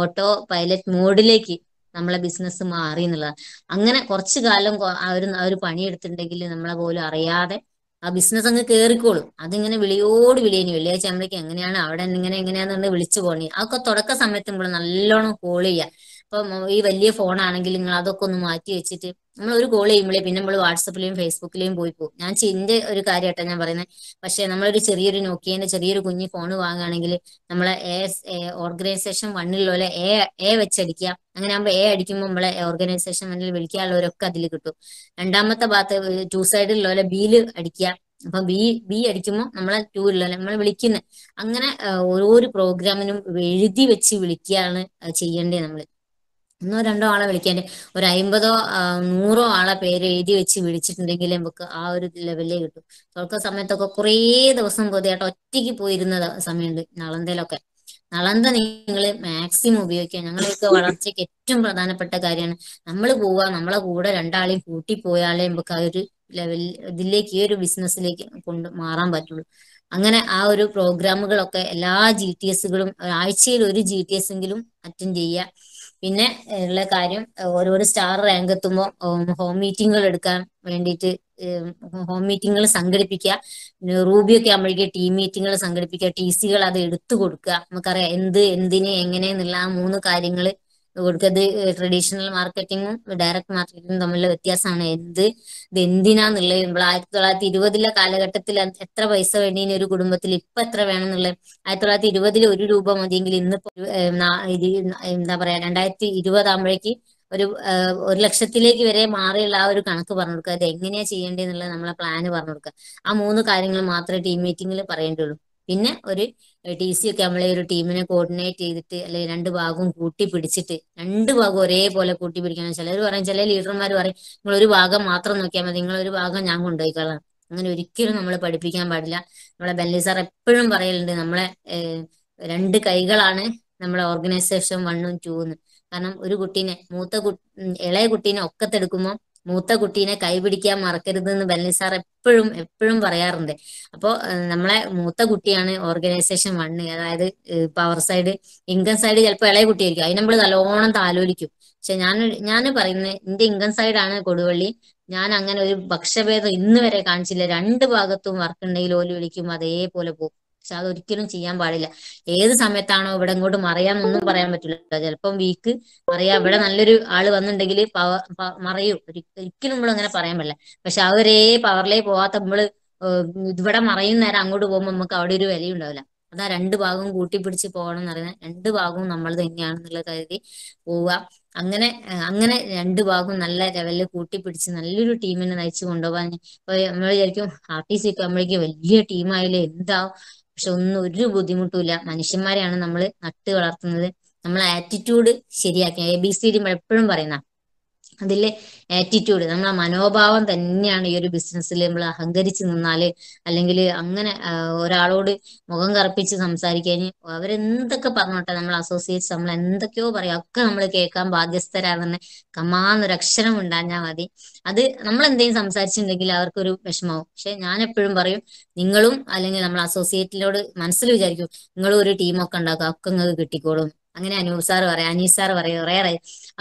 ഓട്ടോ പൈലറ്റ് മോഡിലേക്ക് നമ്മളെ ബിസിനസ് മാറി എന്നുള്ളതാണ് അങ്ങനെ കുറച്ചു കാലം ആ ഒരു പണിയെടുത്തിട്ടുണ്ടെങ്കിൽ നമ്മളെ പോലും അറിയാതെ ആ ബിസിനസ് അങ്ങ് കേറിക്കോളും അതിങ്ങനെ വിളിയോട് വിളിയേനി വെള്ളിയാഴ്ച നമ്മളേക്ക് എങ്ങനെയാണ് അവിടെ ഇങ്ങനെ എങ്ങനെയാണെന്ന് വിളിച്ചു പോണി അതൊക്കെ തുടക്ക സമയത്ത് നമ്മൾ നല്ലോണം ഹോൾ ചെയ്യുക ഇപ്പം ഈ വലിയ ഫോണാണെങ്കിൽ നിങ്ങൾ അതൊക്കെ ഒന്ന് മാറ്റി വെച്ചിട്ട് നമ്മൾ ഒരു കോൾ ചെയ്യുമ്പോഴേ പിന്നെ നമ്മൾ വാട്സപ്പിലെയും ഫേസ്ബുക്കിലെയും പോയി പോകും ഞാൻ ചിന്റെ ഒരു കാര്യമായിട്ടാണ് ഞാൻ പറയുന്നത് പക്ഷെ നമ്മളൊരു ചെറിയൊരു നോക്കിയതിന്റെ ചെറിയൊരു കുഞ്ഞു ഫോൺ വാങ്ങുകയാണെങ്കിൽ നമ്മളെ എ ഓർഗനൈസേഷൻ വണ്ണിലുള്ള പോലെ എ എ വെച്ചടിക്കുക അങ്ങനെ ആകുമ്പോൾ എ അടിക്കുമ്പോൾ നമ്മളെ ഓർഗനൈസേഷൻ വണ്ണിൽ വിളിക്കാനുള്ളവരൊക്കെ അതിൽ കിട്ടും രണ്ടാമത്തെ ഭാഗത്ത് ടു സൈഡിലുള്ള പോലെ ബിയിൽ അടിക്കുക അപ്പൊ ബി ബി അടിക്കുമ്പോൾ നമ്മളെ ടു ഇല്ല നമ്മൾ വിളിക്കുന്നത് അങ്ങനെ ഓരോ പ്രോഗ്രാമിനും എഴുതി വെച്ച് വിളിക്കുകയാണ് ചെയ്യേണ്ടത് നമ്മൾ ഒന്നോ രണ്ടോ ആളെ വിളിക്കാൻ ഒരു അമ്പതോ നൂറോ ആളെ പേര് എഴുതി വെച്ച് വിളിച്ചിട്ടുണ്ടെങ്കിൽ നമുക്ക് ആ ഒരു ലെവലിലേ കിട്ടും തുടക്ക സമയത്തൊക്കെ കുറേ ദിവസം പൊതുവായിട്ട് ഒറ്റയ്ക്ക് പോയിരുന്ന സമയമുണ്ട് നളന്തയിലൊക്കെ നളന്ത നിങ്ങൾ മാക്സിമം ഉപയോഗിക്കുക ഞങ്ങളെയൊക്കെ വളർച്ചയ്ക്ക് ഏറ്റവും പ്രധാനപ്പെട്ട കാര്യമാണ് നമ്മൾ പോവുക നമ്മളെ കൂടെ രണ്ടാളെയും കൂട്ടി പോയാലേ നമുക്ക് ആ ഒരു ലെവലിൽ ഇതിലേക്ക് ഈ ഒരു ബിസിനസ്സിലേക്ക് കൊണ്ട് മാറാൻ പറ്റുള്ളൂ അങ്ങനെ ആ ഒരു പ്രോഗ്രാമുകളൊക്കെ എല്ലാ ജി ടി എസുകളും ആഴ്ചയിൽ ഒരു ജി ടി എസ് എങ്കിലും അറ്റൻഡ് ചെയ്യുക പിന്നെ ഉള്ള കാര്യം ഓരോരോ സ്റ്റാർ റാങ്ക് എത്തുമ്പോൾ ഹോം മീറ്റിങ്ങുകൾ എടുക്കാൻ വേണ്ടിയിട്ട് ഹോം മീറ്റിങ്ങുകൾ സംഘടിപ്പിക്കുക പിന്നെ റൂബിയൊക്കെ ആകുമ്പോഴേക്കും ടീം മീറ്റിങ്ങുകൾ സംഘടിപ്പിക്കുക ടി സികൾ അത് എടുത്തു കൊടുക്കുക നമുക്കറിയാം എന്ത് എന്തിന് എങ്ങനെ എന്നുള്ള ആ മൂന്ന് കാര്യങ്ങൾ കൊടുക്കത് ട്രഡീഷണൽ മാർക്കറ്റിങ്ങും ഡയറക്ട് മാർക്കറ്റിങ്ങും തമ്മിലുള്ള വ്യത്യാസമാണ് എന്ത് ഇത് എന്തിനാന്നുള്ളത് നമ്മൾ ആയിരത്തി തൊള്ളായിരത്തി ഇരുപതിലെ കാലഘട്ടത്തിൽ എത്ര പൈസ വേണ്ടീന് ഒരു കുടുംബത്തിൽ ഇപ്പൊ എത്ര വേണം എന്നുള്ള ആയിരത്തി തൊള്ളായിരത്തി ഇരുപതിൽ ഒരു രൂപ മതിയെങ്കിൽ ഇന്ന് എന്താ പറയാ രണ്ടായിരത്തി ഇരുപതാകുമ്പോഴേക്ക് ഒരു ഒരു ലക്ഷത്തിലേക്ക് വരെ മാറിയുള്ള ആ ഒരു കണക്ക് പറഞ്ഞു കൊടുക്കുക അത് എങ്ങനെയാ ചെയ്യേണ്ടതെന്നുള്ള നമ്മളെ പ്ലാന് പറഞ്ഞു കൊടുക്കുക ആ മൂന്ന് കാര്യങ്ങൾ മാത്രമേ ടീം മീറ്റിംഗിൽ പറയേണ്ടുള്ളൂ പിന്നെ ഒരു ടി സി ഒക്കെ നമ്മളെ ഒരു ടീമിനെ കോർഡിനേറ്റ് ചെയ്തിട്ട് അല്ലെങ്കിൽ രണ്ട് ഭാഗവും കൂട്ടി പിടിച്ചിട്ട് രണ്ട് ഭാഗവും ഒരേപോലെ കൂട്ടി പിടിക്കണം ചിലർ പറയും ചില ലീഡർമാർ പറയും നിങ്ങൾ ഒരു ഭാഗം മാത്രം നോക്കിയാൽ മതി നിങ്ങൾ ഒരു ഭാഗം ഞാൻ കൊണ്ടുപോയിക്കൊള്ളാം അങ്ങനെ ഒരിക്കലും നമ്മൾ പഠിപ്പിക്കാൻ പാടില്ല നമ്മളെ ബെല്ലി സാർ എപ്പോഴും പറയലുണ്ട് നമ്മളെ രണ്ട് കൈകളാണ് നമ്മളെ ഓർഗനൈസേഷൻ വണ്ണും ടൂന്ന് കാരണം ഒരു കുട്ടീനെ മൂത്ത ഇളയ കുട്ടീനെ ഒക്കത്തെടുക്കുമ്പോൾ മൂത്ത കുട്ടീനെ കൈപിടിക്കാൻ മറക്കരുത് എന്ന് ബെല്ലി സാർ എപ്പോഴും എപ്പോഴും പറയാറുണ്ട് അപ്പോൾ നമ്മളെ മൂത്ത കുട്ടിയാണ് ഓർഗനൈസേഷൻ വണ്ണ് അതായത് പവർ സൈഡ് ഇൻകം സൈഡ് ചിലപ്പോൾ ഇളയ കുട്ടിയായിരിക്കും അതിന് നമ്മൾ നല്ലോണം താലോലിക്കും പക്ഷെ ഞാൻ ഞാൻ പറയുന്നത് എന്റെ ഇൻകം സൈഡാണ് കൊടുവള്ളി ഞാൻ അങ്ങനെ ഒരു ഭക്ഷ്യഭേദം ഇന്ന് വരെ കാണിച്ചില്ല രണ്ട് ഭാഗത്തും വർക്ക് ഉണ്ടെങ്കിൽ ഓല് വിളിക്കും അതേപോലെ പോകും പക്ഷെ അതൊരിക്കലും ചെയ്യാൻ പാടില്ല ഏത് സമയത്താണോ ഇവിടെ ഇങ്ങോട്ട് മറിയാം മറിയാമെന്നൊന്നും പറയാൻ പറ്റില്ല ചിലപ്പം വീക്ക് മറിയാം ഇവിടെ നല്ലൊരു ആള് വന്നിട്ടുണ്ടെങ്കിൽ പവർ മറയൂ ഒരിക്കലും നമ്മൾ അങ്ങനെ പറയാൻ പറ്റില്ല പക്ഷെ അവരേ പവറിലേ പോവാത്ത നമ്മള് ഇവിടെ മറയും നേരം അങ്ങോട്ട് പോകുമ്പോൾ നമുക്ക് അവിടെ ഒരു വില ഉണ്ടാവില്ല അതാ രണ്ട് ഭാഗവും കൂട്ടിപ്പിടിച്ച് പോകണം എന്ന് പറയുന്നത് രണ്ട് ഭാഗവും നമ്മൾ തന്നെയാണെന്നുള്ള കരുതി പോവുക അങ്ങനെ അങ്ങനെ രണ്ട് ഭാഗവും നല്ല ലെവലിൽ കൂട്ടിപ്പിടിച്ച് നല്ലൊരു ടീമിനെ നയിച്ചു കൊണ്ടുപോകാൻ ഇപ്പൊ നമ്മൾ വിചാരിക്കും ആർ ടി സി ഒക്കെ നമ്മളേക്ക് വലിയ ടീമായാലും എന്താവും പക്ഷെ ഒന്നും ഒരു ബുദ്ധിമുട്ടുമില്ല മനുഷ്യന്മാരെയാണ് നമ്മൾ നട്ട് വളർത്തുന്നത് നമ്മളെ ആറ്റിറ്റ്യൂഡ് ശരിയാക്കി എ ബി സി ഡി എപ്പോഴും പറയുന്ന അതിലെ ആറ്റിറ്റ്യൂഡ് നമ്മളെ മനോഭാവം തന്നെയാണ് ഈ ഒരു ബിസിനസ്സിൽ നമ്മൾ അഹങ്കരിച്ച് നിന്നാല് അല്ലെങ്കിൽ അങ്ങനെ ഒരാളോട് മുഖം കറുപ്പിച്ച് സംസാരിക്കാൻ അവരെന്തൊക്കെ പറഞ്ഞോട്ടെ നമ്മൾ അസോസിയേറ്റ്സ് നമ്മൾ എന്തൊക്കെയോ പറയാം ഒക്കെ നമ്മൾ കേൾക്കാൻ ബാധ്യസ്ഥരാണെന്ന് കമാന്നൊരു അക്ഷരം ഉണ്ടാഞ്ഞാൽ മതി അത് നമ്മൾ എന്തെങ്കിലും സംസാരിച്ചിട്ടുണ്ടെങ്കിൽ അവർക്കൊരു വിഷമാവും പക്ഷെ ഞാൻ എപ്പോഴും പറയും നിങ്ങളും അല്ലെങ്കിൽ നമ്മൾ അസോസിയേറ്റിനോട് മനസ്സിൽ വിചാരിക്കും നിങ്ങളും ഒരു ടീമൊക്കെ ഉണ്ടാക്കുക ഒക്കെ നിങ്ങൾക്ക് കിട്ടിക്കോളും അങ്ങനെ അനൂപ് സാർ പറയാം അനീസ് സാർ പറയും വേറെ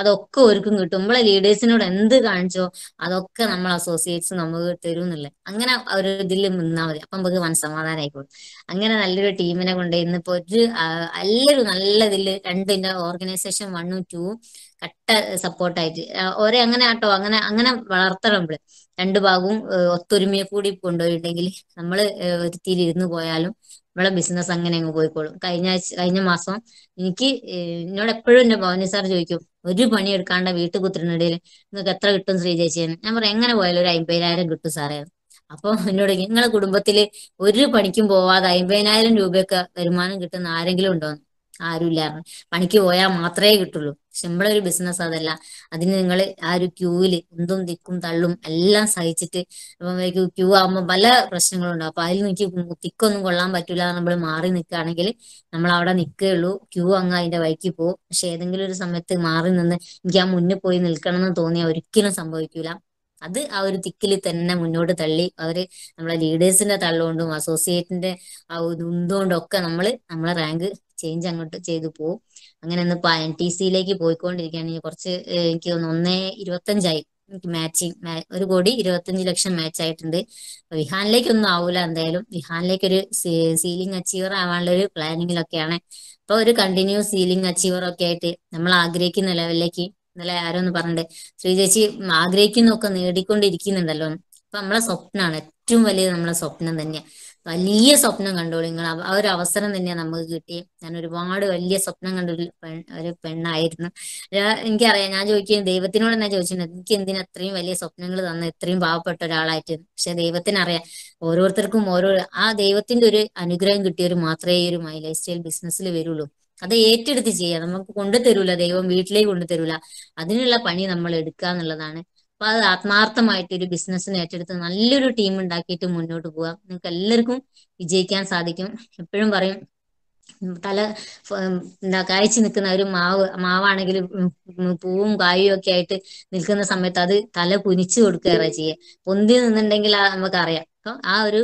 അതൊക്കെ ഒരുക്കും കിട്ടും നമ്മളെ ലീഡേഴ്സിനോട് എന്ത് കാണിച്ചോ അതൊക്കെ നമ്മൾ അസോസിയേറ്റ്സ് നമുക്ക് തരും എന്നല്ലേ അങ്ങനെ ഒരു ഇതിൽ നിന്നാൽ മതി അപ്പൊ നമുക്ക് മനസ്സമാധാനമായിക്കോളും അങ്ങനെ നല്ലൊരു ടീമിനെ കൊണ്ട് ഇന്നിപ്പോ ഒരു നല്ലൊരു നല്ല ഇതിൽ രണ്ടിന്റെ ഓർഗനൈസേഷൻ വണ്ണും ടൂവും കട്ട സപ്പോർട്ടായിട്ട് ഒരേ അങ്ങനെ ആട്ടോ അങ്ങനെ അങ്ങനെ വളർത്തണം നമ്മള് രണ്ടു ഭാഗവും ഒത്തൊരുമയെ കൂടി കൊണ്ടുപോയിട്ടുണ്ടെങ്കിൽ നമ്മൾ ഒരു തിരിഞ്ഞു പോയാലും നമ്മളെ ബിസിനസ് അങ്ങനെ അങ്ങ് പോയിക്കോളും കഴിഞ്ഞ ആഴ്ച കഴിഞ്ഞ മാസം എനിക്ക് എന്നോട് എപ്പോഴും എന്റെ ഭവനി സാർ ചോദിക്കും ഒരു പണി എടുക്കാണ്ട വീട്ടു കുത്തിരിനിടയിൽ നിങ്ങൾക്ക് എത്ര കിട്ടും ശ്രീ ചേച്ചിയെന്ന് ഞാൻ പറയാം എങ്ങനെ പോയാലും ഒരു അമ്പതിനായിരം കിട്ടും സാറേ അപ്പൊ എന്നോട് നിങ്ങളെ കുടുംബത്തിൽ ഒരു പണിക്കും പോവാതെ അമ്പതിനായിരം രൂപയൊക്കെ വരുമാനം കിട്ടുന്ന ആരെങ്കിലും ഉണ്ടോന്ന് ആരുമില്ലായിരുന്നു പണിക്ക് പോയാൽ മാത്രമേ കിട്ടുള്ളൂ ശമ്പളം ഒരു ബിസിനസ് അതല്ല അതിന് നിങ്ങൾ ആ ഒരു ക്യൂവിൽ എന്തും തിക്കും തള്ളും എല്ലാം സഹിച്ചിട്ട് അപ്പം ക്യൂ ആകുമ്പോൾ പല പ്രശ്നങ്ങളുണ്ടാവും അപ്പൊ അതിൽ എനിക്ക് തിക്കൊന്നും കൊള്ളാൻ പറ്റില്ല നമ്മൾ മാറി നിൽക്കുകയാണെങ്കിൽ നമ്മൾ അവിടെ നിൽക്കുകയുള്ളൂ ക്യൂ അങ്ങ് അതിന്റെ വഴിക്ക് പോകും പക്ഷെ ഏതെങ്കിലും ഒരു സമയത്ത് മാറി നിന്ന് എനിക്ക് ആ മുന്നിൽ പോയി നിൽക്കണം എന്ന് തോന്നിയാൽ ഒരിക്കലും സംഭവിക്കൂല അത് ആ ഒരു തിക്കിൽ തന്നെ മുന്നോട്ട് തള്ളി അവര് നമ്മളെ ലീഡേഴ്സിന്റെ തള്ളുകൊണ്ടും അസോസിയേറ്റിന്റെ ആ ഇതുകൊണ്ടും ഒക്കെ നമ്മൾ നമ്മളെ റാങ്ക് ചേഞ്ച് അങ്ങോട്ട് ചെയ്തു പോകും അങ്ങനെ ഒന്ന് എൻ ടി സിയിലേക്ക് പോയിക്കൊണ്ടിരിക്കുകയാണെങ്കിൽ കുറച്ച് എനിക്ക് തോന്നുന്നു ഒന്നേ ഇരുപത്തഞ്ചായി എനിക്ക് മാച്ചിങ് ഒരു കോടി ഇരുപത്തഞ്ച് ലക്ഷം മാച്ച് ആയിട്ടുണ്ട് വിഹാനിലേക്ക് ഒന്നും ആവൂല എന്തായാലും വിഹാനിലേക്ക് ഒരു സീലിംഗ് അച്ചീവർ ആവാനുള്ള ഒരു പ്ലാനിങ്ങിലൊക്കെയാണ് അപ്പൊ ഒരു കണ്ടിന്യൂസ് സീലിംഗ് അച്ചീവർ ഒക്കെ ആയിട്ട് നമ്മൾ ആഗ്രഹിക്കുന്ന ലെവലിലേക്ക് ഇന്നലെ ആരോ ഒന്ന് പറഞ്ഞിട്ട് ശ്രീ ചേച്ചി ആഗ്രഹിക്കുന്നൊക്കെ നേടിക്കൊണ്ടിരിക്കുന്നുണ്ടല്ലോ അപ്പൊ നമ്മളെ സ്വപ്നമാണ് ഏറ്റവും വലിയ നമ്മളെ സ്വപ്നം തന്നെയാണ് വലിയ സ്വപ്നം കണ്ടോളൂ നിങ്ങൾ ആ ഒരു അവസരം തന്നെയാണ് നമുക്ക് കിട്ടി ഞാൻ ഒരുപാട് വലിയ സ്വപ്നം കണ്ട ഒരു ഒരു പെണ്ണായിരുന്നു എനിക്കറിയാം ഞാൻ ചോദിക്കുകയും ദൈവത്തിനോട് ഞാൻ ചോദിച്ചിട്ടുണ്ട് എനിക്ക് എന്തിനാ അത്രയും വലിയ സ്വപ്നങ്ങൾ തന്ന ഇത്രയും പാവപ്പെട്ട ഒരാളായിട്ട് പക്ഷെ ദൈവത്തിനറിയാം ഓരോരുത്തർക്കും ഓരോ ആ ദൈവത്തിന്റെ ഒരു അനുഗ്രഹം കിട്ടിയവർ മാത്രമേ ഈ ഒരു മൈ ലൈഫ് സ്റ്റൈൽ ബിസിനസ്സിൽ വരുള്ളൂ അത് ഏറ്റെടുത്ത് ചെയ്യുക നമുക്ക് കൊണ്ടു തരൂല ദൈവം വീട്ടിലേക്ക് കൊണ്ടു തരൂല അതിനുള്ള പണി നമ്മൾ എടുക്കുക എന്നുള്ളതാണ് അപ്പൊ അത് ആത്മാർത്ഥമായിട്ട് ഒരു ബിസിനസ്സിന് ഏറ്റെടുത്ത് നല്ലൊരു ടീം ഉണ്ടാക്കിയിട്ട് മുന്നോട്ട് പോവുക നിങ്ങൾക്ക് എല്ലാവർക്കും വിജയിക്കാൻ സാധിക്കും എപ്പോഴും പറയും തല എന്താ കായ്ച്ചു നിൽക്കുന്ന ഒരു മാവ് മാവാണെങ്കിലും പൂവും കായും ഒക്കെ ആയിട്ട് നിൽക്കുന്ന സമയത്ത് അത് തല കുനിച്ചു കൊടുക്കുകയാണ് ചെയ്യുക പൊന്തി നിന്നുണ്ടെങ്കിൽ നമുക്കറിയാം അപ്പൊ ആ ഒരു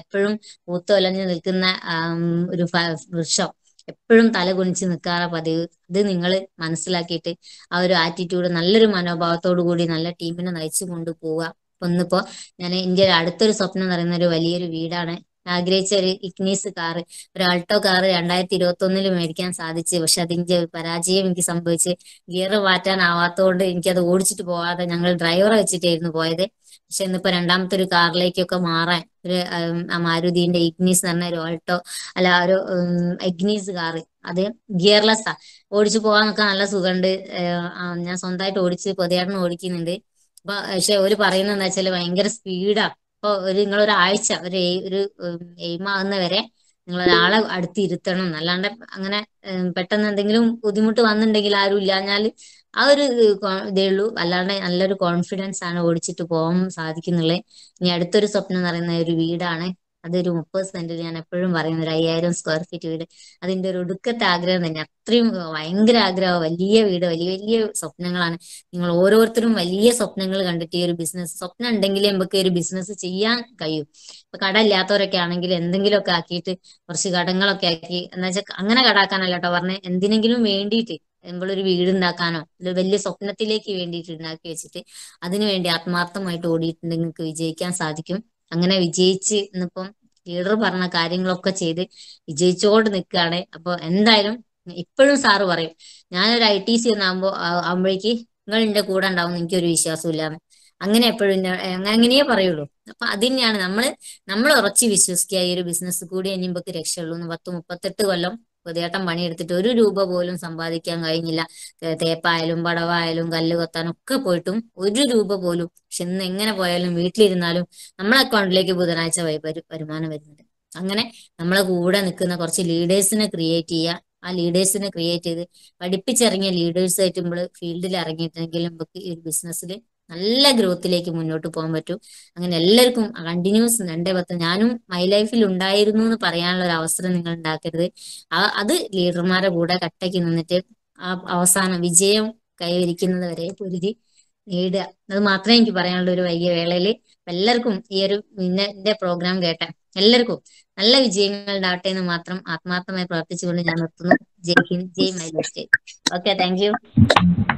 എപ്പോഴും പൂത്തൊലഞ്ഞു നിൽക്കുന്ന ഒരു വൃക്ഷം എപ്പോഴും തല കുനിച്ച് നിൽക്കാറ പതിവ് ഇത് നിങ്ങൾ മനസ്സിലാക്കിയിട്ട് ആ ഒരു ആറ്റിറ്റ്യൂഡ് നല്ലൊരു മനോഭാവത്തോടു കൂടി നല്ല ടീമിനെ നയിച്ചു കൊണ്ടുപോവുക ഒന്നിപ്പോ ഞാൻ എൻ്റെ അടുത്തൊരു സ്വപ്നം എന്ന് പറയുന്ന ഒരു വലിയൊരു വീടാണ് ആഗ്രഹിച്ച ഒരു ഇഗ്നീസ് കാറ് ഒരു ആൾട്ടോ കാറ് രണ്ടായിരത്തി ഇരുപത്തി ഒന്നില് മേടിക്കാൻ സാധിച്ചു പക്ഷെ അതിന്റെ പരാജയം എനിക്ക് സംഭവിച്ച് ഗിയർ മാറ്റാൻ മാറ്റാനാവാത്തതുകൊണ്ട് എനിക്കത് ഓടിച്ചിട്ട് പോവാതെ ഞങ്ങൾ ഡ്രൈവറെ വെച്ചിട്ടായിരുന്നു പോയത് പക്ഷെ ഇന്നിപ്പോ രണ്ടാമത്തെ ഒരു കാറിലേക്കൊക്കെ മാറാൻ ഒരു മാരുതിന്റെ ഇഗ്നീസ് എന്ന് പറഞ്ഞ ഒരു ഓൾട്ടോ അല്ല ഒരു എഗ്നീസ് കാറ് അത് ഗിയർലെസ് ആ ഓടിച്ചു പോകാനൊക്കെ നല്ല സുഖമുണ്ട് ഞാൻ സ്വന്തമായിട്ട് ഓടിച്ച് പൊതിയാടന ഓടിക്കുന്നുണ്ട് അപ്പൊ പക്ഷെ ഒരു പറയുന്നത് എന്താ വെച്ചാൽ ഭയങ്കര സ്പീഡാ ഇപ്പൊ ഒരു നിങ്ങൾ ഒരാഴ്ച ഒരു ഒരു എയിമാകുന്ന വരെ നിങ്ങൾ ഒരാളെ അടുത്ത് ഇരുത്തണം അല്ലാണ്ട് അങ്ങനെ പെട്ടെന്ന് എന്തെങ്കിലും ബുദ്ധിമുട്ട് വന്നിട്ടുണ്ടെങ്കിൽ ആരും ഇല്ലാഞ്ഞാല് ആ ഒരു ഇതേ ഉള്ളൂ അല്ലാണ്ട് നല്ലൊരു കോൺഫിഡൻസ് ആണ് ഓടിച്ചിട്ട് പോകാൻ സാധിക്കുന്നുള്ളത് ഇനി അടുത്തൊരു സ്വപ്നം എന്ന് പറയുന്ന ഒരു വീടാണ് അതൊരു മുപ്പത് സെന്റിൽ ഞാൻ എപ്പോഴും പറയുന്ന ഒരു അയ്യായിരം സ്ക്വയർ ഫീറ്റ് വീട് അതിന്റെ ഒരു ഒടുക്കത്തെ ആഗ്രഹം തന്നെ അത്രയും ഭയങ്കര ആഗ്രഹം വലിയ വീട് വലിയ വലിയ സ്വപ്നങ്ങളാണ് നിങ്ങൾ ഓരോരുത്തരും വലിയ സ്വപ്നങ്ങൾ കണ്ടിട്ട് ഈ ഒരു ബിസിനസ് സ്വപ്നം ഉണ്ടെങ്കിൽ നമുക്ക് ഒരു ബിസിനസ് ചെയ്യാൻ കഴിയും ഇപ്പൊ കടമില്ലാത്തവരൊക്കെ ആണെങ്കിൽ എന്തെങ്കിലുമൊക്കെ ആക്കിയിട്ട് കുറച്ച് കടങ്ങളൊക്കെ ആക്കി എന്നുവെച്ചാൽ അങ്ങനെ കടാക്കാനല്ലോ കേട്ടോ പറഞ്ഞ എന്തിനെങ്കിലും വേണ്ടിയിട്ട് നമ്മളൊരു വീട് ഉണ്ടാക്കാനോ അല്ലെ വലിയ സ്വപ്നത്തിലേക്ക് വേണ്ടിയിട്ട് ഉണ്ടാക്കി വെച്ചിട്ട് അതിനുവേണ്ടി ആത്മാർത്ഥമായിട്ട് ഓടിയിട്ടുണ്ട് നിങ്ങൾക്ക് വിജയിക്കാൻ സാധിക്കും അങ്ങനെ വിജയിച്ച് ഇന്നിപ്പം ലീഡർ പറഞ്ഞ കാര്യങ്ങളൊക്കെ ചെയ്ത് വിജയിച്ചോണ്ട് നിൽക്കുകയാണ് അപ്പൊ എന്തായാലും ഇപ്പോഴും സാറ് പറയും ഞാനൊരു ഐ ടി സി ഒന്നാകുമ്പോ ആകുമ്പോഴേക്ക് നിങ്ങൾ എന്റെ കൂടെ ഉണ്ടാവും എനിക്കൊരു വിശ്വാസമില്ല അങ്ങനെ എപ്പോഴും അങ്ങനെ അങ്ങനെയേ പറയുള്ളൂ അപ്പൊ തന്നെയാണ് നമ്മൾ നമ്മൾ ഉറച്ചു വിശ്വസിക്കുക ഈ ഒരു ബിസിനസ് കൂടി ഇനി രക്ഷയുള്ളൂ പത്ത് മുപ്പത്തെട്ട് കൊല്ലം പണി പണിയെടുത്തിട്ട് ഒരു രൂപ പോലും സമ്പാദിക്കാൻ കഴിഞ്ഞില്ല തേപ്പായാലും പടവായാലും കല്ല് കൊത്താനും ഒക്കെ പോയിട്ടും ഒരു രൂപ പോലും പക്ഷെ ഇന്ന് എങ്ങനെ പോയാലും വീട്ടിലിരുന്നാലും നമ്മളെ അക്കൗണ്ടിലേക്ക് ബുധനാഴ്ച വരുമാനം വരുന്നുണ്ട് അങ്ങനെ നമ്മളെ കൂടെ നിൽക്കുന്ന കുറച്ച് ലീഡേഴ്സിനെ ക്രിയേറ്റ് ചെയ്യുക ആ ലീഡേഴ്സിനെ ക്രിയേറ്റ് ചെയ്ത് പഠിപ്പിച്ചിറങ്ങിയ ലീഡേഴ്സ് ആയിട്ട് നമ്മൾ ഫീൽഡിൽ ഇറങ്ങിയിട്ടുണ്ടെങ്കിൽ നമുക്ക് ഈ ഒരു ബിസിനസ്സിൽ നല്ല ഗ്രോത്തിലേക്ക് മുന്നോട്ട് പോകാൻ പറ്റും അങ്ങനെ എല്ലാവർക്കും കണ്ടിന്യൂസ് രണ്ടേ പത്ത് ഞാനും മൈ ലൈഫിൽ ഉണ്ടായിരുന്നു എന്ന് പറയാനുള്ള ഒരു അവസരം നിങ്ങൾ ഉണ്ടാക്കരുത് അത് ലീഡർമാരുടെ കൂടെ കട്ടയ്ക്ക് നിന്നിട്ട് ആ അവസാനം വിജയം കൈവരിക്കുന്നത് വരെ പൊരുതി നേടുക അത് മാത്രമേ എനിക്ക് പറയാനുള്ള ഒരു വൈകിയ വേളയിൽ എല്ലാവർക്കും ഈ ഒരു നിന്നെ പ്രോഗ്രാം കേട്ട എല്ലാവർക്കും നല്ല വിജയങ്ങൾ ഉണ്ടാവട്ടെ എന്ന് മാത്രം ആത്മാർത്ഥമായി പ്രാർത്ഥിച്ചുകൊണ്ട് ഞാൻ നിർത്തുന്നു ജയ് ഹിന്ദ് ജയ് my life okay thank U